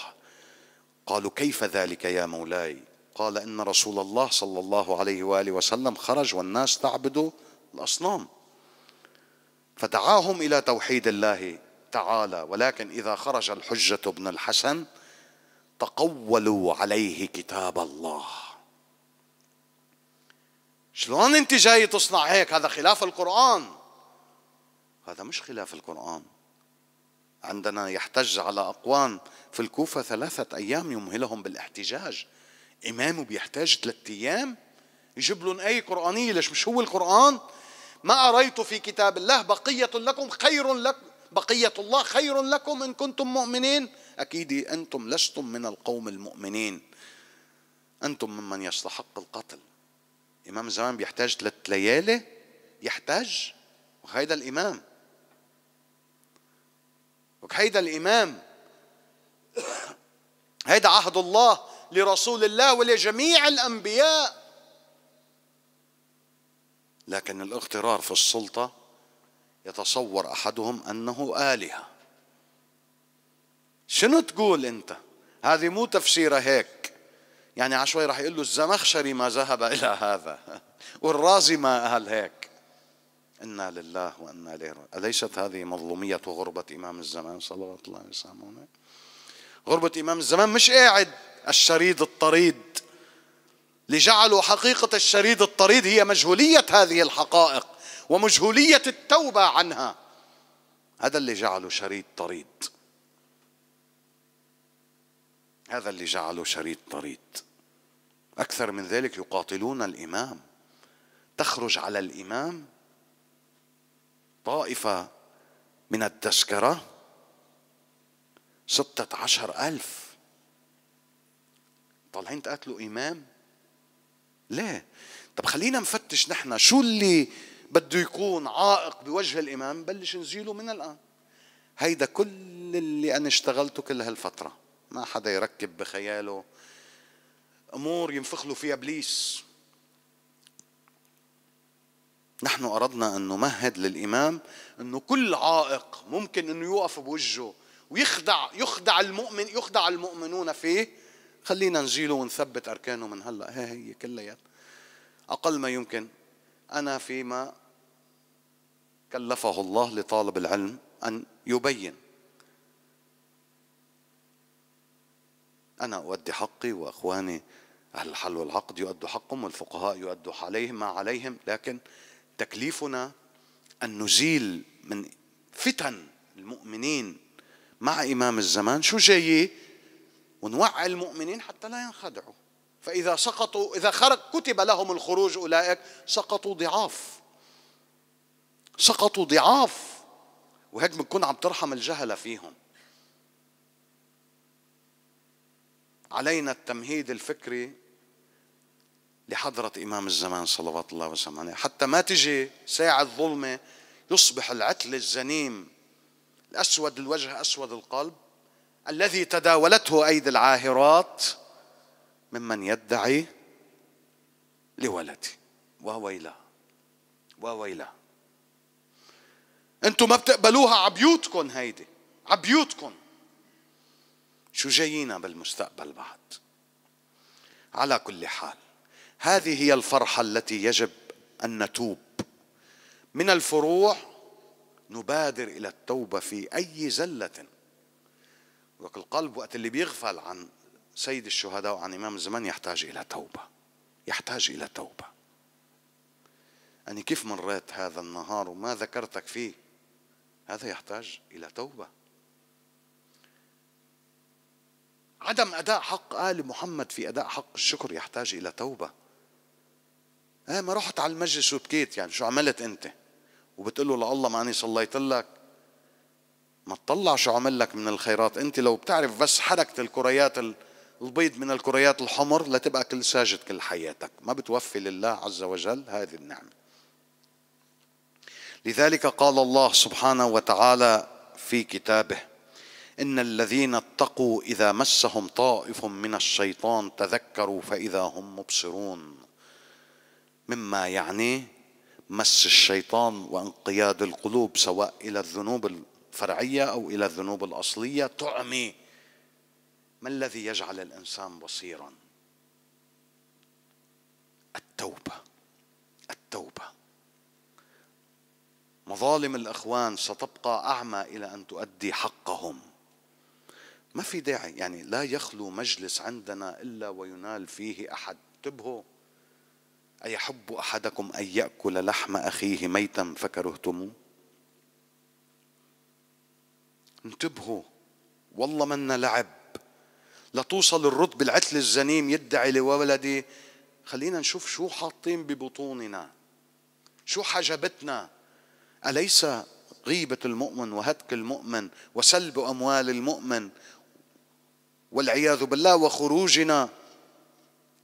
A: قالوا كيف ذلك يا مولاي قال ان رسول الله صلى الله عليه واله وسلم خرج والناس تعبد الاصنام فدعاهم الى توحيد الله تعالى ولكن اذا خرج الحجه بن الحسن تقولوا عليه كتاب الله شلون انت جاي تصنع هيك هذا خلاف القران هذا مش خلاف القران عندنا يحتج على أقوام في الكوفة ثلاثة أيام يمهلهم بالاحتجاج إمامه بيحتاج ثلاثة أيام يجيب لهم أي قرآنية ليش مش هو القرآن ما أريت في كتاب الله بقية لكم خير لكم بقية الله خير لكم إن كنتم مؤمنين أكيد أنتم لستم من القوم المؤمنين أنتم ممن يستحق القتل إمام زمان بيحتاج ثلاث ليالي يحتاج وهيدا الإمام هيدا الإمام هيدا عهد الله لرسول الله ولجميع الأنبياء لكن الاغترار في السلطة يتصور أحدهم أنه آلهة شنو تقول أنت هذه مو تفسيرها هيك يعني عشوائي راح يقول له الزمخشري ما ذهب إلى هذا والرازي ما قال هيك إنا لله وإنا إليه أليست هذه مظلومية غربة إمام الزمان صلوات الله وسلامه غربة إمام الزمان مش قاعد الشريد الطريد لجعلوا حقيقة الشريد الطريد هي مجهولية هذه الحقائق ومجهولية التوبة عنها هذا اللي جعله شريد طريد هذا اللي جعله شريد طريد أكثر من ذلك يقاتلون الإمام تخرج على الإمام طائفة من التذكرة ستة عشر ألف طالعين تقتلوا إمام لا طب خلينا نفتش نحن شو اللي بده يكون عائق بوجه الإمام بلش نزيله من الآن هيدا كل اللي أنا اشتغلته كل هالفترة ما حدا يركب بخياله أمور ينفخ له فيها إبليس نحن أردنا أن نمهد للإمام أنه كل عائق ممكن أنه يوقف بوجهه ويخدع يخدع المؤمن يخدع المؤمنون فيه خلينا نجيله ونثبت أركانه من هلأ هي هي كليات أقل ما يمكن أنا فيما كلفه الله لطالب العلم أن يبين أنا أؤدي حقي وإخواني أهل الحل والعقد يؤدوا حقهم والفقهاء يؤدوا عليهم ما عليهم لكن تكليفنا أن نزيل من فتن المؤمنين مع إمام الزمان شو جاي ونوعي المؤمنين حتى لا ينخدعوا فإذا سقطوا إذا خرج كتب لهم الخروج أولئك سقطوا ضعاف سقطوا ضعاف وهيك بنكون عم ترحم الجهلة فيهم علينا التمهيد الفكري لحضرة إمام الزمان صلوات الله وسلامه عليه حتى ما تجي ساعة الظلمة يصبح العتل الزنيم الأسود الوجه أسود القلب الذي تداولته أيدي العاهرات ممن يدعي لولدي وويلا وويلا انتم ما بتقبلوها عبيوتكم هيدي عبيوتكم شو جايينا بالمستقبل بعد على كل حال هذه هي الفرحة التي يجب أن نتوب من الفروع نبادر إلى التوبة في أي زلة القلب وقت اللي بيغفل عن سيد الشهداء وعن إمام الزمان يحتاج إلى توبة يحتاج إلى توبة أني كيف مريت هذا النهار وما ذكرتك فيه هذا يحتاج إلى توبة عدم أداء حق آل محمد في أداء حق الشكر يحتاج إلى توبة ايه ما رحت على المجلس وبكيت يعني شو عملت انت وبتقول له لله ما اني صليت لك ما تطلع شو عمل لك من الخيرات انت لو بتعرف بس حركة الكريات البيض من الكريات الحمر لتبقى كل ساجد كل حياتك ما بتوفي لله عز وجل هذه النعمة لذلك قال الله سبحانه وتعالى في كتابه إن الذين اتقوا إذا مسهم طائف من الشيطان تذكروا فإذا هم مبصرون مما يعني مس الشيطان وانقياد القلوب سواء الى الذنوب الفرعيه او الى الذنوب الاصليه تعمي ما الذي يجعل الانسان بصيرا التوبه التوبه مظالم الاخوان ستبقى اعمى الى ان تؤدي حقهم ما في داعي يعني لا يخلو مجلس عندنا الا وينال فيه احد انتبهوا أيحب أحدكم أن يأكل لحم أخيه ميتا فكرهتموه انتبهوا والله منا لعب لتوصل الرتب العتل الزنيم يدعي لولدي خلينا نشوف شو حاطين ببطوننا شو حجبتنا أليس غيبة المؤمن وهتك المؤمن وسلب أموال المؤمن والعياذ بالله وخروجنا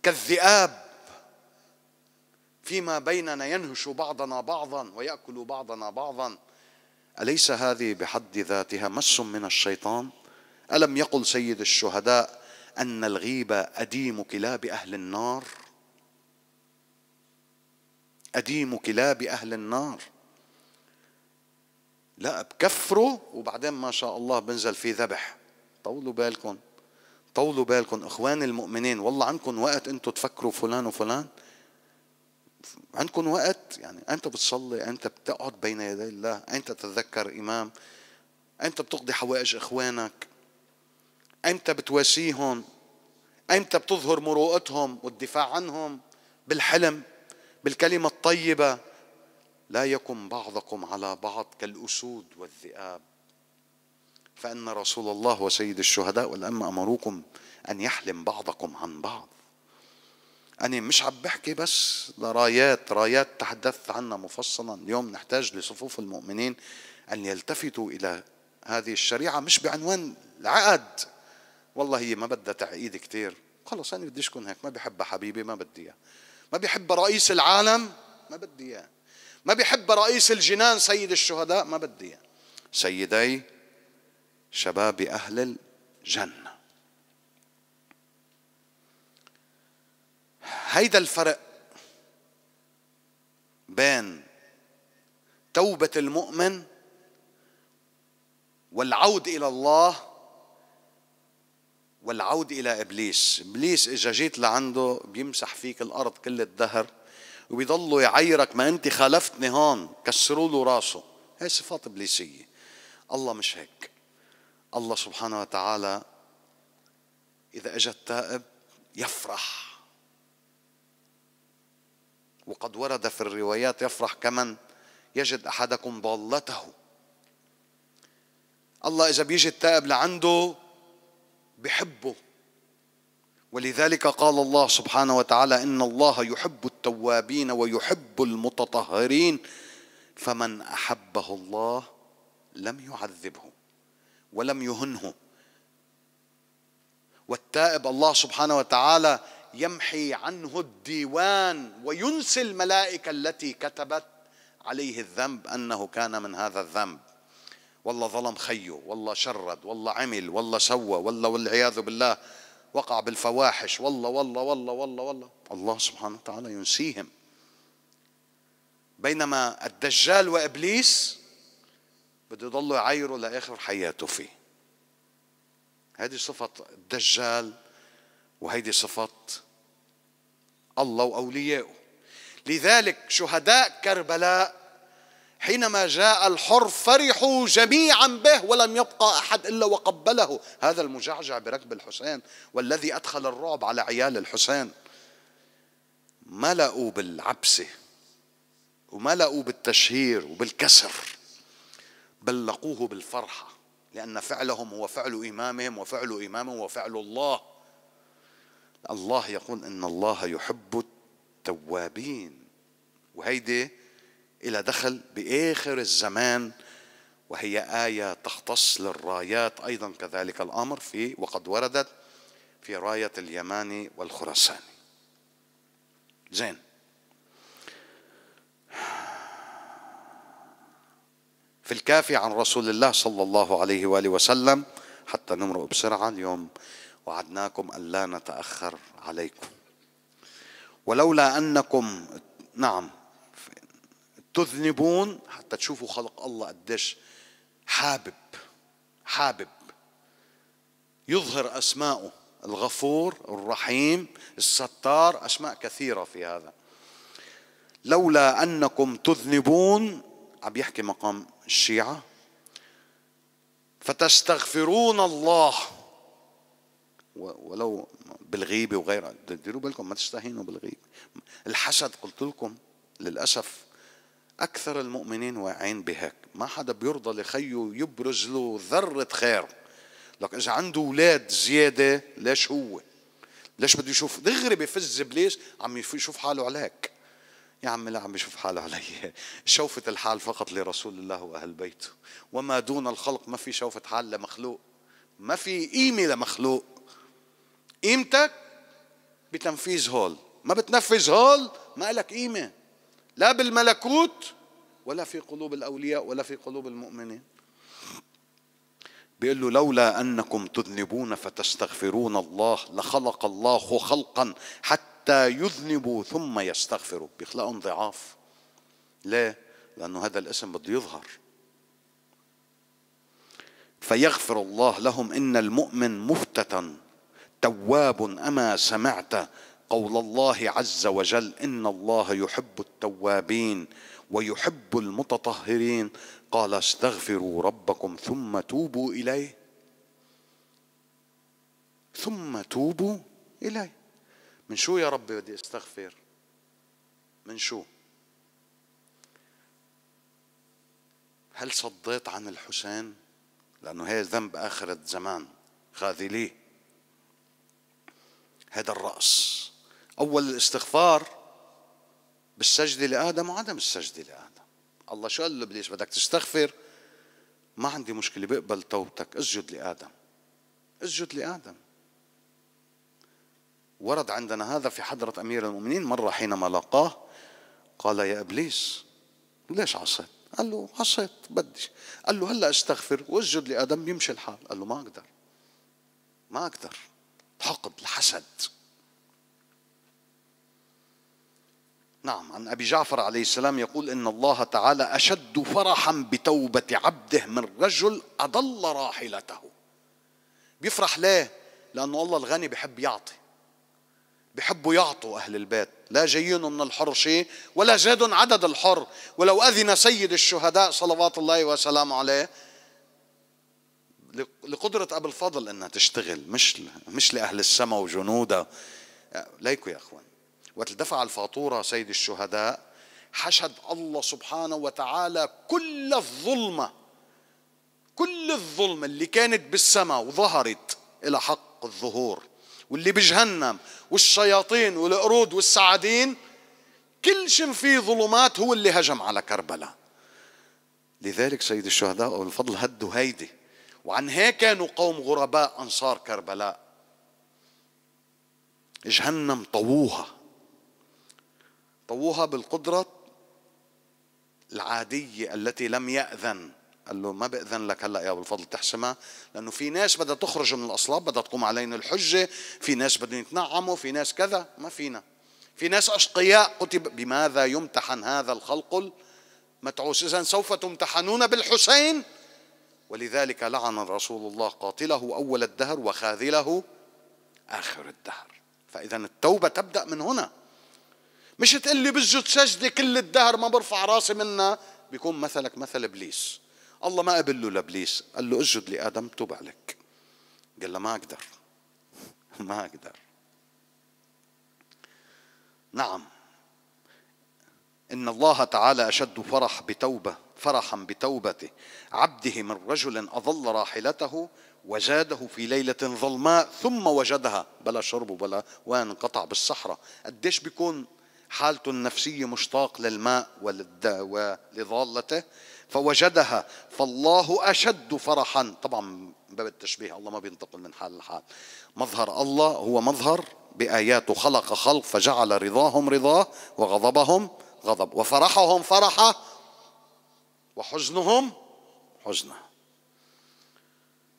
A: كالذئاب فيما بيننا ينهش بعضنا بعضا ويأكل بعضنا بعضا أليس هذه بحد ذاتها مس من الشيطان ألم يقل سيد الشهداء أن الغيبة أديم كلاب أهل النار أديم كلاب أهل النار لا بكفره وبعدين ما شاء الله بنزل في ذبح طولوا بالكم طولوا بالكم اخواني المؤمنين والله عندكم وقت انتم تفكروا فلان وفلان عندكم وقت يعني أنت بتصلي أنت بتقعد بين يدي الله أنت تتذكر إمام أنت بتقضي حوائج إخوانك أنت بتواسيهم أنت بتظهر مروءتهم والدفاع عنهم بالحلم بالكلمة الطيبة لا يكن بعضكم على بعض كالأسود والذئاب فإن رسول الله وسيد الشهداء والام أمروكم أن يحلم بعضكم عن بعض أنا مش عم بحكي بس لرايات رايات تحدثت عنها مفصلا اليوم نحتاج لصفوف المؤمنين أن يلتفتوا إلى هذه الشريعة مش بعنوان العقد والله هي ما بدها تعقيد كثير خلص أنا بديش كون هيك ما بحبها حبيبي ما بدي إياها ما بحب رئيس العالم ما بدي إياه ما بحب رئيس الجنان سيد الشهداء ما بدي إياه سيدي شباب أهل الجنة هيدا الفرق بين توبة المؤمن والعود إلى الله والعود إلى إبليس إبليس إذا جيت لعنده بيمسح فيك الأرض كل الدهر وبيضلوا يعيرك ما أنت خالفتني هون كسروا له راسه هي صفات إبليسية الله مش هيك الله سبحانه وتعالى إذا اجى التائب يفرح وقد ورد في الروايات يفرح كمن يجد أحدكم ضالته الله إذا بيجي التائب لعنده بحبه ولذلك قال الله سبحانه وتعالى إن الله يحب التوابين ويحب المتطهرين فمن أحبه الله لم يعذبه ولم يهنه والتائب الله سبحانه وتعالى يمحي عنه الديوان وينسي الملائكة التي كتبت عليه الذنب أنه كان من هذا الذنب والله ظلم خيه والله شرد والله عمل والله سوى والله والعياذ بالله وقع بالفواحش والله والله والله والله والله الله سبحانه وتعالى ينسيهم بينما الدجال وابليس بده يضلوا يعايروا لاخر حياته فيه هذه صفة الدجال وهيدي صفة الله واوليائه لذلك شهداء كربلاء حينما جاء الحر فرحوا جميعا به ولم يبقى احد الا وقبله هذا المجعجع بركب الحسين والذي ادخل الرعب على عيال الحسين ملأوا بالعبسه وملأوا بالتشهير وبالكسر بلقوه بالفرحه لان فعلهم هو فعل امامهم وفعل امامه وفعل الله الله يقول ان الله يحب التوابين وهيدي إلى دخل باخر الزمان وهي ايه تختص للرايات ايضا كذلك الامر في وقد وردت في رايه اليماني والخراساني زين في الكافي عن رسول الله صلى الله عليه واله وسلم حتى نمرق بسرعه اليوم وعدناكم ألا نتأخر عليكم ولولا أنكم نعم تذنبون حتى تشوفوا خلق الله قديش حابب حابب يظهر أسماءه الغفور الرحيم الستار أسماء كثيرة في هذا لولا أنكم تذنبون عم يحكي مقام الشيعة فتستغفرون الله ولو بالغيبة وغيرها ديروا بالكم ما تستهينوا بالغيبة الحسد قلت لكم للأسف أكثر المؤمنين واعين بهيك ما حدا بيرضى لخيه يبرز له ذرة خير لك إذا عنده أولاد زيادة ليش هو ليش بده يشوف دغري بفز إبليس عم يشوف حاله عليك يا عم لا عم يشوف حاله علي شوفة الحال فقط لرسول الله وأهل بيته وما دون الخلق ما في شوفة حال لمخلوق ما في قيمة لمخلوق قيمتك بتنفيذ هول ما بتنفذ هول ما لك قيمة لا بالملكوت ولا في قلوب الأولياء ولا في قلوب المؤمنين بيقول له لولا أنكم تذنبون فتستغفرون الله لخلق الله خلقا حتى يذنبوا ثم يستغفروا بيخلقهم ضعاف ليه؟ لأنه هذا الاسم بده يظهر فيغفر الله لهم إن المؤمن مفتتن تواب اما سمعت قول الله عز وجل ان الله يحب التوابين ويحب المتطهرين قال استغفروا ربكم ثم توبوا اليه ثم توبوا اليه من شو يا ربي بدي استغفر من شو هل صديت عن الحسين لانه هي ذنب اخر الزمان خاذليه هذا الرأس أول الاستغفار بالسجدة لآدم وعدم السجدة لآدم الله شو قال له بليش بدك تستغفر ما عندي مشكلة بقبل توبتك اسجد لآدم اسجد لآدم ورد عندنا هذا في حضرة أمير المؤمنين مرة حينما لقاه قال يا إبليس ليش عصيت قال له عصيت بدي قال له هلا استغفر واسجد لآدم بيمشي الحال قال له ما أقدر ما أقدر الحقد الحسد نعم عن ابي جعفر عليه السلام يقول ان الله تعالى اشد فرحا بتوبه عبده من رجل اضل راحلته بيفرح ليه لانه الله الغني بحب يعطي بحبوا يعطوا أهل البيت لا جايين من الحر شيء ولا زاد عدد الحر ولو أذن سيد الشهداء صلوات الله وسلامه عليه لقدرة أبو الفضل أنها تشتغل مش مش لأهل السماء وجنودها آه، ليكوا يا أخوان وقت دفع الفاتورة سيد الشهداء حشد الله سبحانه وتعالى كل الظلمة كل الظلمة اللي كانت بالسماء وظهرت إلى حق الظهور واللي بجهنم والشياطين والقرود والسعادين كل شيء فيه ظلمات هو اللي هجم على كربلاء لذلك سيد الشهداء والفضل هدوا هيدي وعن هيك كانوا قوم غرباء أنصار كربلاء جهنم طووها طووها بالقدرة العادية التي لم يأذن قال له ما بأذن لك هلا يا ابو الفضل تحسمها لانه في ناس بدها تخرج من الاصلاب بدها تقوم علينا الحجه في ناس بدهم يتنعموا في ناس كذا ما فينا في ناس اشقياء كتب بماذا يمتحن هذا الخلق المتعوس اذا سوف تمتحنون بالحسين ولذلك لعن رسول الله قاتله أول الدهر وخاذله آخر الدهر فإذا التوبة تبدأ من هنا مش تقول لي بسجد سجدة كل الدهر ما برفع راسي منها بيكون مثلك مثل إبليس الله ما قبل له لابليس قال له اسجد لآدم توب عليك قال له ما أقدر ما أقدر نعم إن الله تعالى أشد فرح بتوبة فرحا بتوبة عبده من رجل أظل راحلته وجاده في ليلة ظلماء ثم وجدها بلا شرب وبلا قطع بالصحراء قديش بيكون حالته النفسية مشتاق للماء ولضالته فوجدها فالله أشد فرحا طبعا باب التشبيه الله ما بينتقل من حال لحال مظهر الله هو مظهر بآياته خلق خلق فجعل رضاهم رضاه وغضبهم غضب وفرحهم فرحه وحزنهم حزنه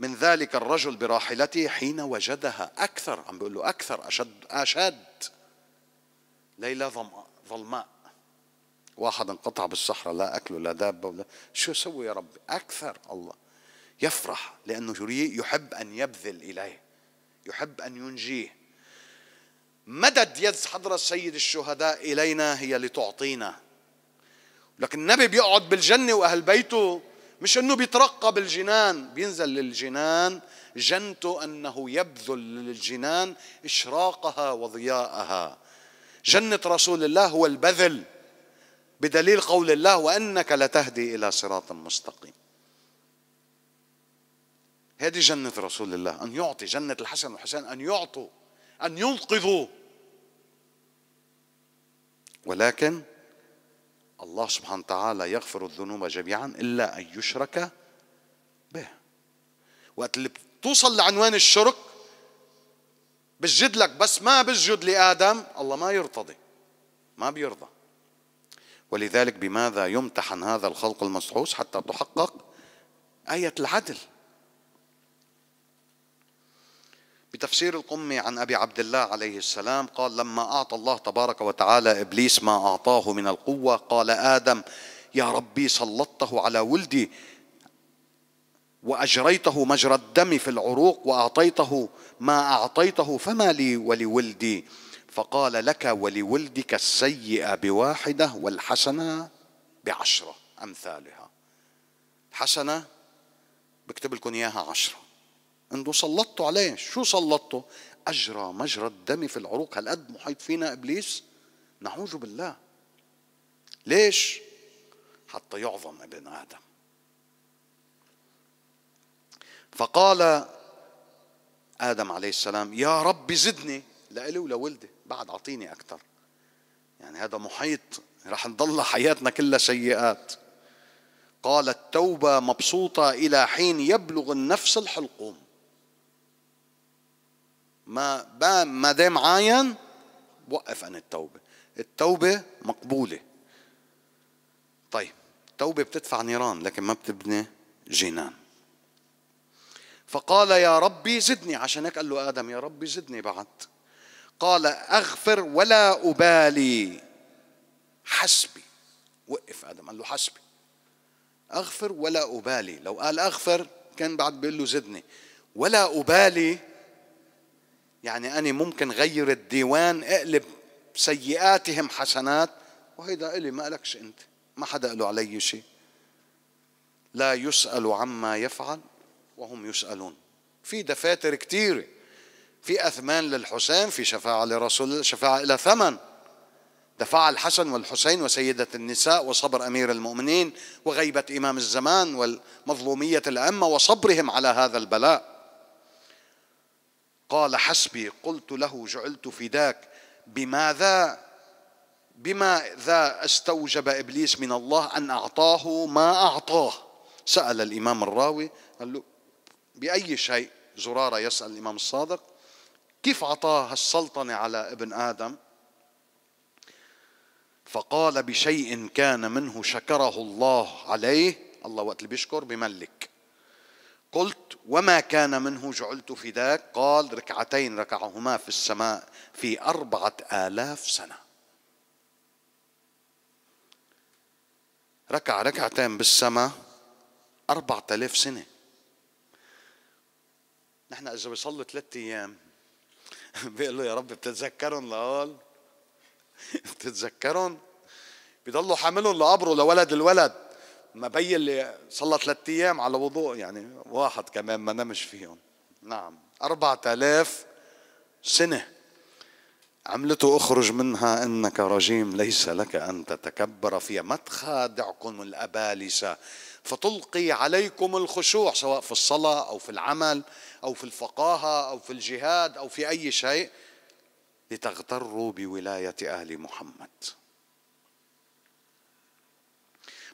A: من ذلك الرجل براحلته حين وجدها أكثر عم بيقول له أكثر أشد أشد ليلة ظلماء واحد انقطع بالصحراء لا أكله لا دابة ولا شو سوي يا رب أكثر الله يفرح لأنه يحب أن يبذل إليه يحب أن ينجيه مدد يد حضرة سيد الشهداء إلينا هي لتعطينا لكن النبي بيقعد بالجنة وأهل بيته مش أنه بيترقى بالجنان بينزل للجنان جنته أنه يبذل للجنان إشراقها وضياءها جنة رسول الله هو البذل بدليل قول الله وأنك لتهدي إلى صراط مستقيم هذه جنة رسول الله أن يعطي جنة الحسن والحسين أن يعطوا أن ينقذوا ولكن الله سبحانه وتعالى يغفر الذنوب جميعا إلا أن يشرك به وقت اللي بتوصل لعنوان الشرك بسجد لك بس ما بسجد لآدم الله ما يرتضي ما بيرضى ولذلك بماذا يمتحن هذا الخلق المسحوس حتى تحقق آية العدل بتفسير القمي عن أبي عبد الله عليه السلام قال لما أعطى الله تبارك وتعالى إبليس ما أعطاه من القوة قال آدم يا ربي سلطته على ولدي واجريته مجرى الدم في العروق واعطيته ما اعطيته فما لي ولولدي فقال لك ولولدك السيئه بواحده والحسنه بعشره امثالها حسنه بكتب لكم اياها عشره انتوا سلطتوا عليه شو سلطتوا اجرى مجرى الدم في العروق هل قد محيط فينا ابليس نعوذ بالله ليش حتى يعظم ابن ادم فقال ادم عليه السلام يا رب زدني لإلي ولولدي بعد اعطيني اكثر يعني هذا محيط رح نضل حياتنا كلها سيئات قال التوبة مبسوطة إلى حين يبلغ النفس الحلقوم ما ما دام عاين وقف عن التوبة التوبة مقبولة طيب التوبة بتدفع نيران لكن ما بتبني جنان فقال يا ربي زدني عشان هيك قال له آدم يا ربي زدني بعد قال أغفر ولا أبالي حسبي وقف آدم قال له حسبي أغفر ولا أبالي لو قال أغفر كان بعد بيقول له زدني ولا أبالي يعني أنا ممكن غير الديوان أقلب سيئاتهم حسنات وهيدا إلي ما لكش أنت ما حدا له علي شيء لا يسأل عما يفعل وهم يسألون في دفاتر كثيرة في أثمان للحسين في شفاعة لرسول شفاعة إلى ثمن دفع الحسن والحسين وسيدة النساء وصبر أمير المؤمنين وغيبة إمام الزمان والمظلومية الأمة وصبرهم على هذا البلاء قال حسبي قلت له جعلت فداك بماذا بماذا استوجب ابليس من الله ان اعطاه ما اعطاه سال الامام الراوي قال له باي شيء زراره يسال الامام الصادق كيف اعطاه السلطنه على ابن ادم فقال بشيء كان منه شكره الله عليه الله وقت اللي بيشكر بملك قلت وما كان منه جعلت فداك قال ركعتين ركعهما في السماء في أربعة آلاف سنة ركع ركعتين بالسماء أربعة آلاف سنة نحن إذا بيصلي ثلاثة أيام بيقول له يا رب بتتذكرهم لهول بتتذكرهم بيضلوا حاملهم لقبره لولد الولد ما بي اللي صلى ثلاث ايام على وضوء يعني واحد كمان ما نمش فيهم نعم أربعة آلاف سنة عملته اخرج منها انك رجيم ليس لك ان تتكبر فيها ما تخادعكم الابالسه فتلقي عليكم الخشوع سواء في الصلاه او في العمل او في الفقاهه او في الجهاد او في اي شيء لتغتروا بولايه ال محمد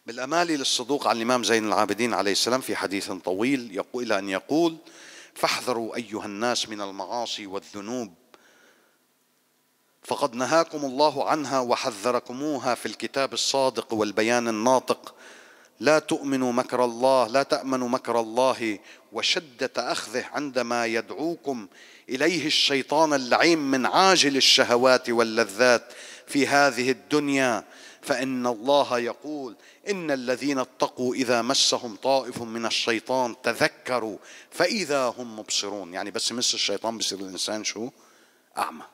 A: بالأمال للصدوق عن الإمام زين العابدين عليه السلام في حديث طويل يقول إلى أن يقول فاحذروا أيها الناس من المعاصي والذنوب فقد نهاكم الله عنها وحذركموها في الكتاب الصادق والبيان الناطق لا تؤمنوا مكر الله لا تأمنوا مكر الله وشدة أخذه عندما يدعوكم إليه الشيطان اللعين من عاجل الشهوات واللذات في هذه الدنيا فإن الله يقول إن الذين اتقوا إذا مسهم طائف من الشيطان تذكروا فإذا هم مبصرون يعني بس مس الشيطان بصير الإنسان شو أعمى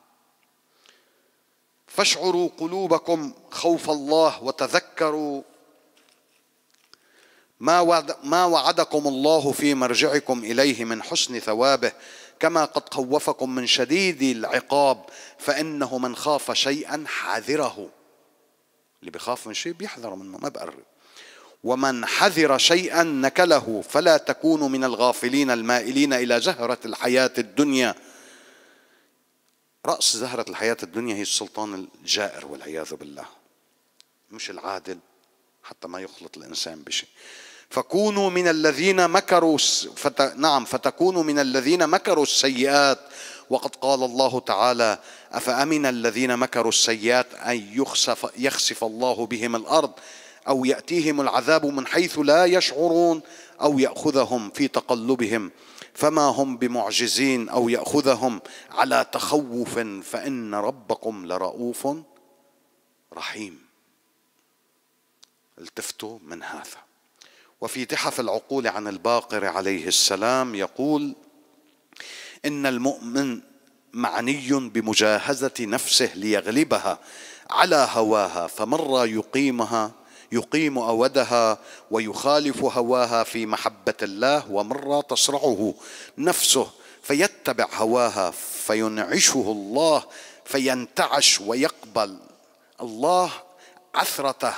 A: فاشعروا قلوبكم خوف الله وتذكروا ما ما وعدكم الله في مرجعكم اليه من حسن ثوابه كما قد خوفكم من شديد العقاب فانه من خاف شيئا حذره اللي بيخاف من شيء بيحذر منه ما بقرب ومن حذر شيئا نكله فلا تكونوا من الغافلين المائلين الى زهره الحياه الدنيا راس زهره الحياه الدنيا هي السلطان الجائر والعياذ بالله مش العادل حتى ما يخلط الانسان بشيء فكونوا من الذين مكروا فت... نعم فتكونوا من الذين مكروا السيئات وقد قال الله تعالى افامن الذين مكروا السيئات ان يخسف, يخسف الله بهم الارض او ياتيهم العذاب من حيث لا يشعرون او ياخذهم في تقلبهم فما هم بمعجزين او ياخذهم على تخوف فان ربكم لرؤوف رحيم التفتوا من هذا وفي تحف العقول عن الباقر عليه السلام يقول إن المؤمن معني بمجاهزة نفسه ليغلبها على هواها فمرة يقيمها يقيم أودها ويخالف هواها في محبة الله ومرة تصرعه نفسه فيتبع هواها فينعشه الله فينتعش ويقبل الله عثرته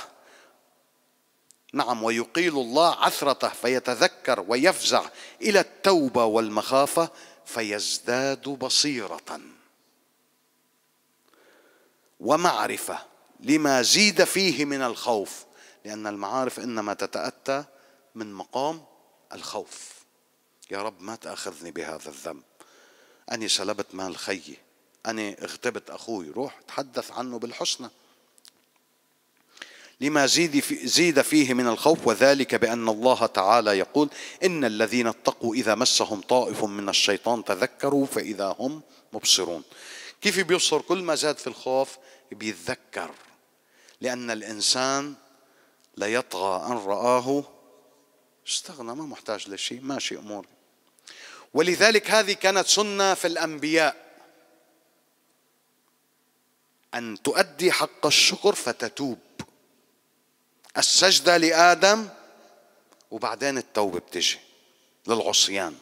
A: نعم ويقيل الله عثرته فيتذكر ويفزع الى التوبه والمخافه فيزداد بصيرة ومعرفة لما زيد فيه من الخوف لأن المعارف إنما تتأتى من مقام الخوف يا رب ما تأخذني بهذا الذنب أني سلبت مال خيي أني اغتبت أخوي روح تحدث عنه بالحسنى لما زيد, في زيد فيه من الخوف وذلك بأن الله تعالى يقول إن الذين اتقوا إذا مسهم طائف من الشيطان تذكروا فإذا هم مبصرون كيف بيبصر كل ما زاد في الخوف بيتذكر لأن الإنسان ليطغى أن رآه استغنى ما محتاج لشيء ماشي أمور ولذلك هذه كانت سنة في الأنبياء أن تؤدي حق الشكر فتتوب السجدة لآدم وبعدين التوبة بتجي للعصيان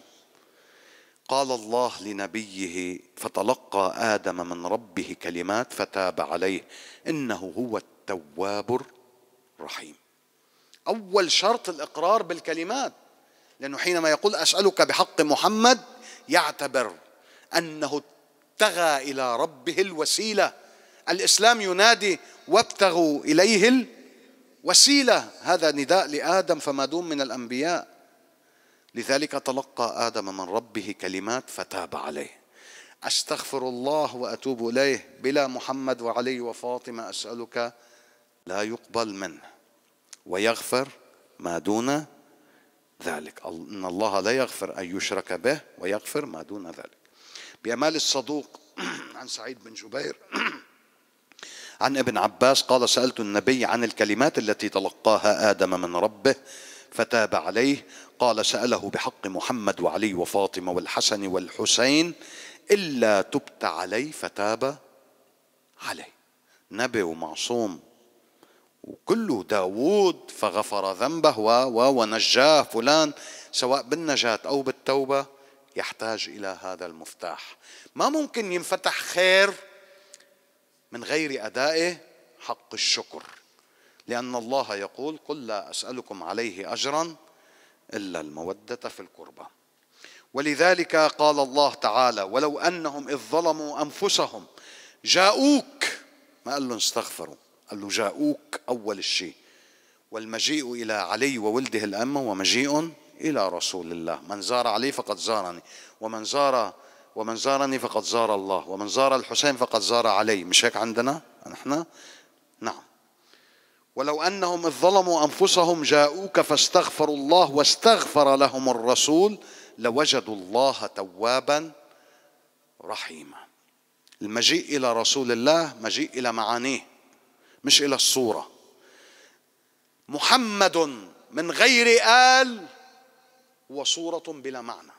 A: قال الله لنبيه فتلقى آدم من ربه كلمات فتاب عليه إنه هو التواب الرحيم أول شرط الإقرار بالكلمات لأنه حينما يقول أسألك بحق محمد يعتبر أنه ابتغى إلى ربه الوسيلة الإسلام ينادي وابتغوا إليه الوسيلة وسيله هذا نداء لادم فما دون من الانبياء لذلك تلقى ادم من ربه كلمات فتاب عليه استغفر الله واتوب اليه بلا محمد وعلي وفاطمه اسالك لا يقبل منه ويغفر ما دون ذلك ان الله لا يغفر ان يشرك به ويغفر ما دون ذلك بامال الصدوق عن سعيد بن جبير عن ابن عباس قال سألت النبي عن الكلمات التي تلقاها آدم من ربه فتاب عليه قال سأله بحق محمد وعلي وفاطمة والحسن والحسين إلا تبت علي فتاب عليه نبي ومعصوم وكله داوود فغفر ذنبه و ونجاه فلان سواء بالنجاة أو بالتوبة يحتاج إلى هذا المفتاح ما ممكن ينفتح خير من غير أداء حق الشكر لأن الله يقول قل لا أسألكم عليه أجرا إلا المودة في القربى ولذلك قال الله تعالى ولو أنهم إذ ظلموا أنفسهم جاءوك ما قال لهم استغفروا قال له جاءوك أول الشيء والمجيء إلى علي وولده الأمة ومجيء إلى رسول الله من زار علي فقد زارني ومن زار ومن زارني فقد زار الله ومن زار الحسين فقد زار علي مش هيك عندنا نحن نعم ولو أنهم إذ ظلموا أنفسهم جاءوك فاستغفروا الله واستغفر لهم الرسول لوجدوا الله توابا رحيما المجيء إلى رسول الله مجيء إلى معانيه مش إلى الصورة محمد من غير آل هو صورة بلا معنى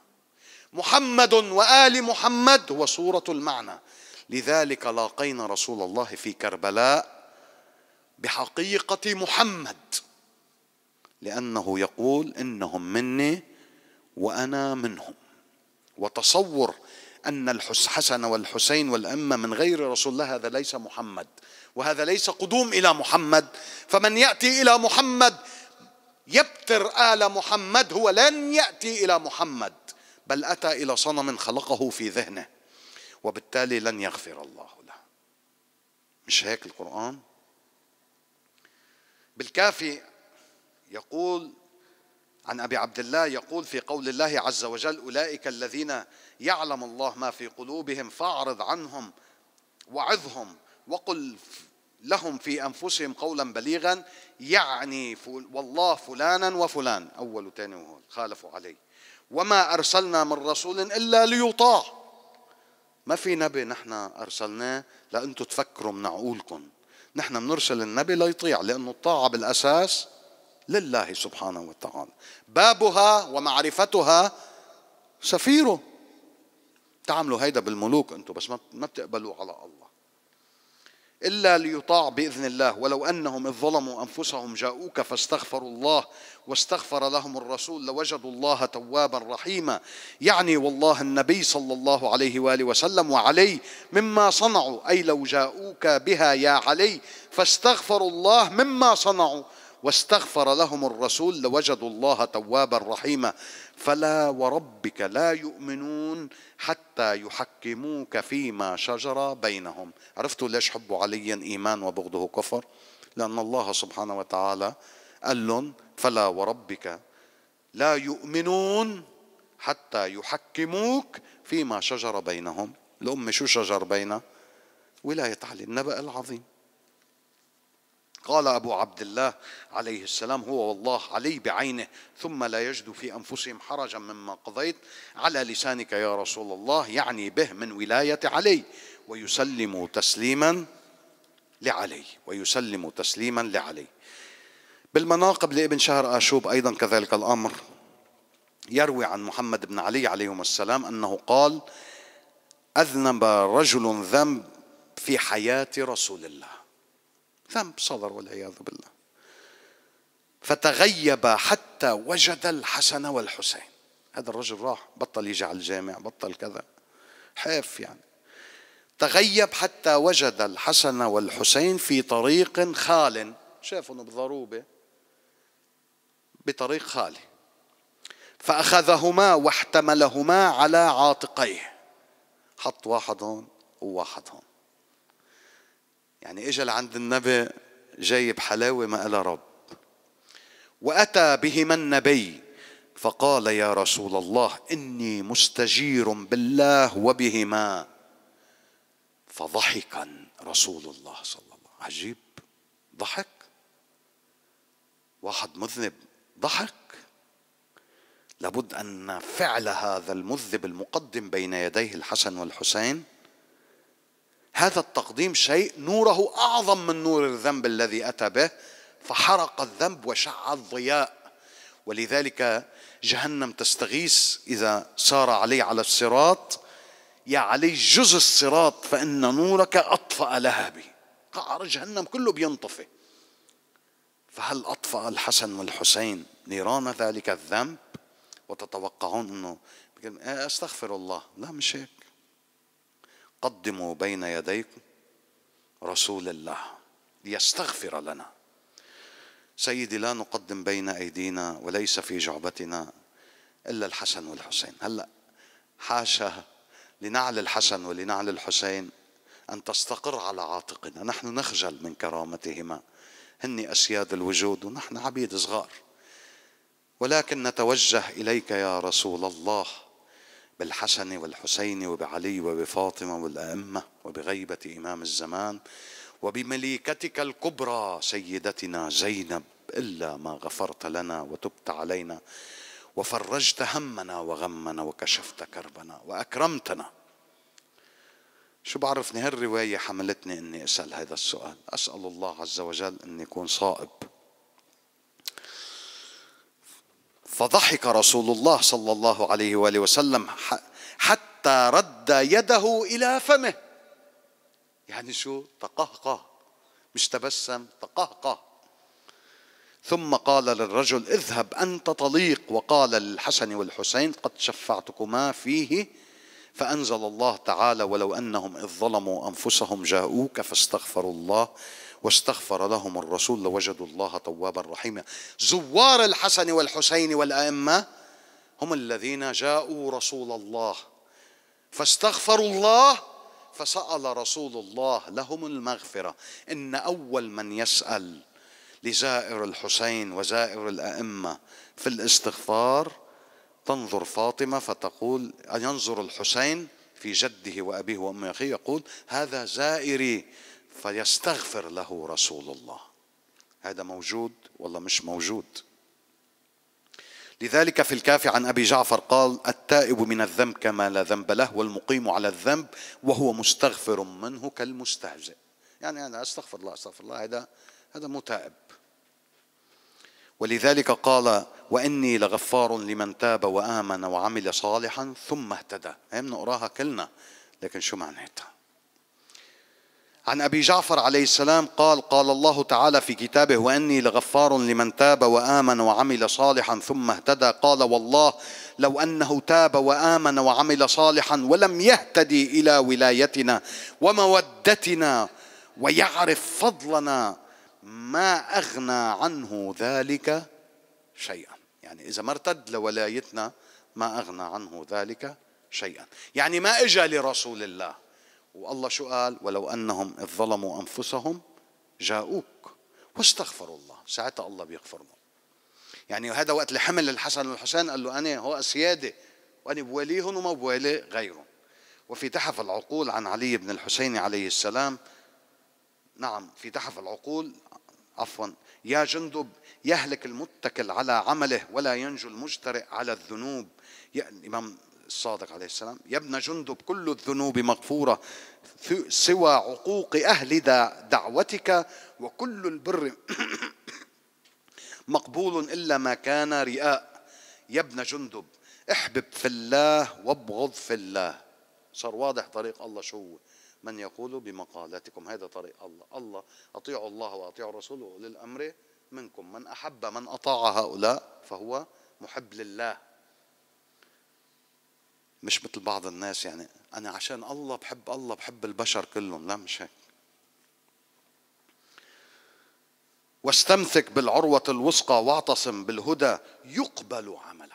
A: محمد وال محمد هو صوره المعنى لذلك لاقينا رسول الله في كربلاء بحقيقه محمد لانه يقول انهم مني وانا منهم وتصور ان الحسن والحسين والامه من غير رسول الله هذا ليس محمد وهذا ليس قدوم الى محمد فمن ياتي الى محمد يبتر ال محمد هو لن ياتي الى محمد بل أتى إلى صنم خلقه في ذهنه وبالتالي لن يغفر الله له مش هيك القرآن بالكافي يقول عن ابي عبد الله يقول في قول الله عز وجل اولئك الذين يعلم الله ما في قلوبهم فاعرض عنهم وعظهم وقل لهم في انفسهم قولا بليغا يعني والله فلانا وفلان اول وثاني وهون خالفوا عليه وما أرسلنا من رسول إلا ليطاع ما في نبي نحن أرسلناه لأنتم تفكروا من عقولكم نحن بنرسل النبي ليطيع لأنه الطاعة بالأساس لله سبحانه وتعالى بابها ومعرفتها سفيره تعملوا هيدا بالملوك انتم بس ما بتقبلوا على الله إلا ليطاع بإذن الله ولو أنهم إذ ظلموا أنفسهم جاءوك فاستغفروا الله واستغفر لهم الرسول لوجدوا الله توابا رحيما يعني والله النبي صلى الله عليه وآله وسلم وعلي مما صنعوا أي لو جاءوك بها يا علي فاستغفروا الله مما صنعوا واستغفر لهم الرسول لوجدوا الله توابا رحيما فلا وربك لا يؤمنون حتى يحكموك فيما شجر بينهم عرفتوا ليش حبوا عليا إيمان وبغضه كفر لأن الله سبحانه وتعالى قال لهم فلا وربك لا يؤمنون حتى يحكموك فيما شجر بينهم الأمة شو شجر بينها ولاية علي النبأ العظيم قال أبو عبد الله عليه السلام هو والله علي بعينه ثم لا يجد في أنفسهم حرجا مما قضيت على لسانك يا رسول الله يعني به من ولاية علي ويسلم تسليما لعلي ويسلم تسليما لعلي بالمناقب لابن شهر آشوب أيضا كذلك الأمر يروي عن محمد بن علي عليهما السلام أنه قال أذنب رجل ذنب في حياة رسول الله ذنب صدر والعياذ بالله فتغيب حتى وجد الحسن والحسين هذا الرجل راح بطل يجي على الجامع بطل كذا حاف يعني تغيب حتى وجد الحسن والحسين في طريق خال شافهم بضروبة بطريق خالي فأخذهما واحتملهما على عاتقيه حط واحد هون وواحد هون يعني اجى لعند النبي جايب حلاوة ما إلها رب وأتى بهما النبي فقال يا رسول الله إني مستجير بالله وبهما فضحكا رسول الله صلى الله عليه وسلم عجيب ضحك واحد مذنب ضحك لابد أن فعل هذا المذنب المقدم بين يديه الحسن والحسين هذا التقديم شيء نوره أعظم من نور الذنب الذي أتى به فحرق الذنب وشع الضياء ولذلك جهنم تستغيث إذا سار علي على الصراط يا علي جزء الصراط فإن نورك أطفأ لهبي قعر جهنم كله بينطفي فهل أطفأ الحسن والحسين نيران ذلك الذنب وتتوقعون أنه استغفر الله لا مش هيك قدموا بين يديكم رسول الله ليستغفر لنا سيدي لا نقدم بين أيدينا وليس في جعبتنا إلا الحسن والحسين هلأ حاشا لنعل الحسن ولنعل الحسين أن تستقر على عاتقنا نحن نخجل من كرامتهما هن أسياد الوجود ونحن عبيد صغار ولكن نتوجه إليك يا رسول الله بالحسن والحسين وبعلي وبفاطمة والأئمة وبغيبة إمام الزمان وبمليكتك الكبرى سيدتنا زينب إلا ما غفرت لنا وتبت علينا وفرجت همنا وغمنا وكشفت كربنا وأكرمتنا شو بعرفني هالرواية حملتني أني أسأل هذا السؤال أسأل الله عز وجل أن يكون صائب فضحك رسول الله صلى الله عليه واله وسلم حتى رد يده الى فمه يعني شو تقهقه مش تبسم تقهقه ثم قال للرجل اذهب انت طليق وقال للحسن والحسين قد شفعتكما فيه فانزل الله تعالى ولو انهم اذ ظلموا انفسهم جاءوك فاستغفروا الله واستغفر لهم الرسول لوجدوا الله توابا رحيما زوار الحسن والحسين والأئمة هم الذين جاءوا رسول الله فاستغفروا الله فسأل رسول الله لهم المغفرة إن أول من يسأل لزائر الحسين وزائر الأئمة في الاستغفار تنظر فاطمة فتقول أن ينظر الحسين في جده وأبيه وأمه أخيه يقول هذا زائري فيستغفر له رسول الله هذا موجود ولا مش موجود لذلك في الكافي عن ابي جعفر قال التائب من الذنب كما لا ذنب له والمقيم على الذنب وهو مستغفر منه كالمستهزئ يعني انا استغفر الله استغفر الله هذا هذا متائب ولذلك قال واني لغفار لمن تاب وامن وعمل صالحا ثم اهتدى هي إيه، بنقراها كلنا لكن شو معناتها عن ابي جعفر عليه السلام قال قال الله تعالى في كتابه واني لغفار لمن تاب وامن وعمل صالحا ثم اهتدى قال والله لو انه تاب وامن وعمل صالحا ولم يهتدي الى ولايتنا ومودتنا ويعرف فضلنا ما اغنى عنه ذلك شيئا يعني اذا ما ارتد لولايتنا ما اغنى عنه ذلك شيئا يعني ما اجى لرسول الله والله شو قال ولو أنهم إذ ظلموا أنفسهم جاءوك واستغفروا الله ساعتها الله بيغفر له يعني هذا وقت اللي حمل الحسن والحسين قال له أنا هو سيادة وأنا بواليهم وما بوالي غيرهم وفي تحف العقول عن علي بن الحسين عليه السلام نعم في تحف العقول عفوا يا جندب يهلك المتكل على عمله ولا ينجو المجترئ على الذنوب يا الإمام الصادق عليه السلام يا ابن جندب كل الذنوب مغفورة سوى عقوق أهل دعوتك وكل البر مقبول إلا ما كان رئاء يا ابن جندب احبب في الله وابغض في الله صار واضح طريق الله شو هو من يقول بمقالاتكم هذا طريق الله الله أطيعوا الله وأطيعوا رسوله للأمر الأمر منكم من أحب من أطاع هؤلاء فهو محب لله مش مثل بعض الناس يعني انا عشان الله بحب الله بحب البشر كلهم لا مش هيك واستمسك بالعروة الوثقى واعتصم بالهدى يقبل عملك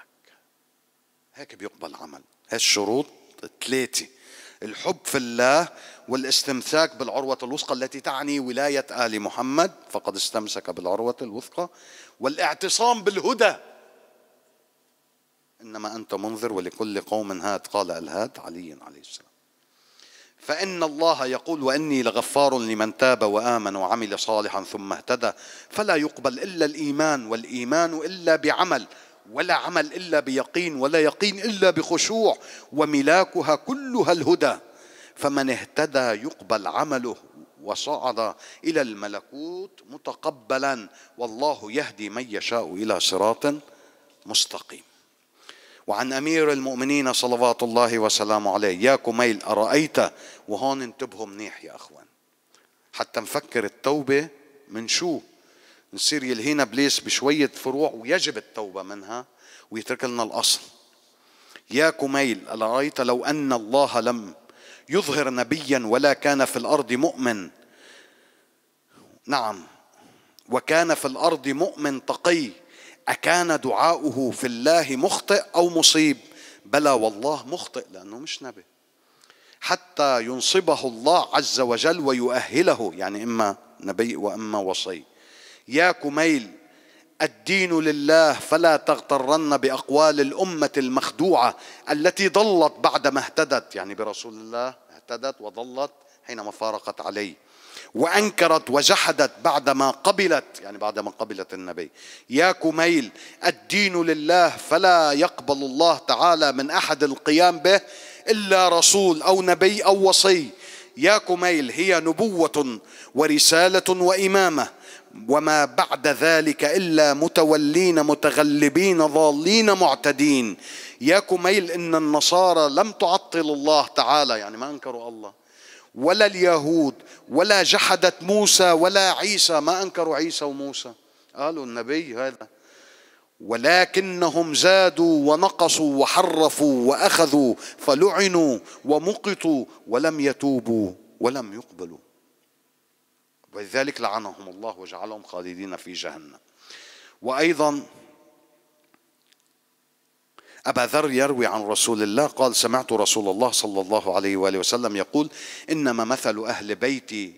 A: هيك بيقبل عمل هالشروط ثلاثة الحب في الله والاستمساك بالعروة الوثقى التي تعني ولاية آل محمد فقد استمسك بالعروة الوثقى والاعتصام بالهدى إنما أنت منذر ولكل قوم هاد قال الهاد علي عليه السلام فإن الله يقول وإني لغفار لمن تاب وآمن وعمل صالحا ثم اهتدى فلا يقبل إلا الإيمان والإيمان إلا بعمل ولا عمل إلا بيقين ولا يقين إلا بخشوع وملاكها كلها الهدى فمن اهتدى يقبل عمله وصعد إلى الملكوت متقبلا والله يهدي من يشاء إلى صراط مستقيم وعن أمير المؤمنين صلوات الله وسلامه عليه يا كميل أرأيت وهون انتبهوا منيح يا أخوان حتى نفكر التوبة من شو نصير يلهينا بليس بشوية فروع ويجب التوبة منها ويترك لنا الأصل يا كميل أرأيت لو أن الله لم يظهر نبيا ولا كان في الأرض مؤمن نعم وكان في الأرض مؤمن تقي أكان دعاؤه في الله مخطئ أو مصيب بلى والله مخطئ لأنه مش نبي حتى ينصبه الله عز وجل ويؤهله يعني إما نبي وإما وصي يا كميل الدين لله فلا تغترن بأقوال الأمة المخدوعة التي ضلت بعدما اهتدت يعني برسول الله اهتدت وضلت حينما فارقت عليه وأنكرت وجحدت بعدما قبلت يعني بعدما قبلت النبي يا كميل الدين لله فلا يقبل الله تعالى من أحد القيام به إلا رسول أو نبي أو وصي يا كميل هي نبوة ورسالة وإمامة وما بعد ذلك إلا متولين متغلبين ضالين معتدين يا كميل إن النصارى لم تعطل الله تعالى يعني ما أنكروا الله ولا اليهود ولا جحدت موسى ولا عيسى ما أنكروا عيسى وموسى قالوا النبي هذا ولكنهم زادوا ونقصوا وحرفوا واخذوا فلعنوا ومقتوا ولم يتوبوا ولم يقبلوا ولذلك لعنهم الله وجعلهم خالدين في جهنم وايضا أبا ذر يروي عن رسول الله قال سمعت رسول الله صلى الله عليه وآله وسلم يقول إنما مثل أهل بيتي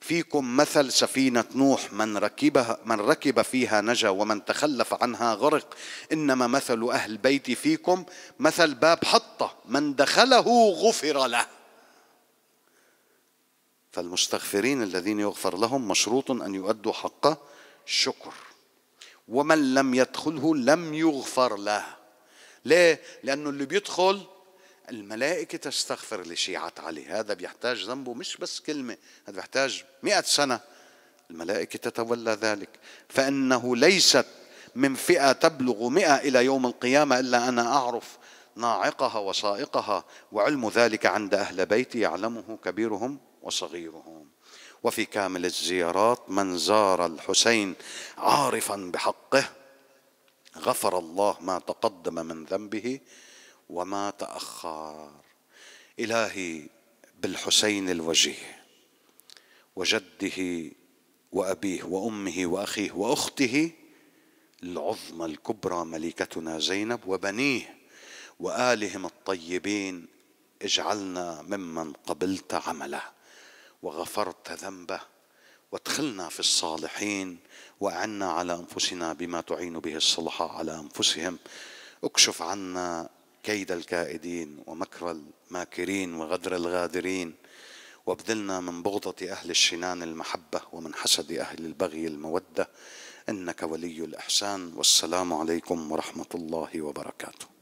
A: فيكم مثل سفينة نوح من ركبها من ركب فيها نجا ومن تخلف عنها غرق إنما مثل أهل بيتي فيكم مثل باب حطة من دخله غفر له فالمستغفرين الذين يغفر لهم مشروط أن يؤدوا حق الشكر ومن لم يدخله لم يغفر له ليه؟ لأنه اللي بيدخل الملائكة تستغفر لشيعة علي هذا بيحتاج ذنبه مش بس كلمة هذا بيحتاج مئة سنة الملائكة تتولى ذلك فإنه ليست من فئة تبلغ مئة إلى يوم القيامة إلا أنا أعرف ناعقها وصائقها وعلم ذلك عند أهل بيتي يعلمه كبيرهم وصغيرهم وفي كامل الزيارات من زار الحسين عارفا بحقه غفر الله ما تقدم من ذنبه وما تأخر إلهي بالحسين الوجيه وجده وأبيه وأمه وأخيه وأخته العظمى الكبرى ملكتنا زينب وبنيه وآلهم الطيبين اجعلنا ممن قبلت عمله وغفرت ذنبه وادخلنا في الصالحين وأعنا على أنفسنا بما تعين به الصلحاء على أنفسهم اكشف عنا كيد الكائدين ومكر الماكرين وغدر الغادرين وابدلنا من بغضة أهل الشنان المحبة ومن حسد أهل البغي المودة إنك ولي الإحسان والسلام عليكم ورحمة الله وبركاته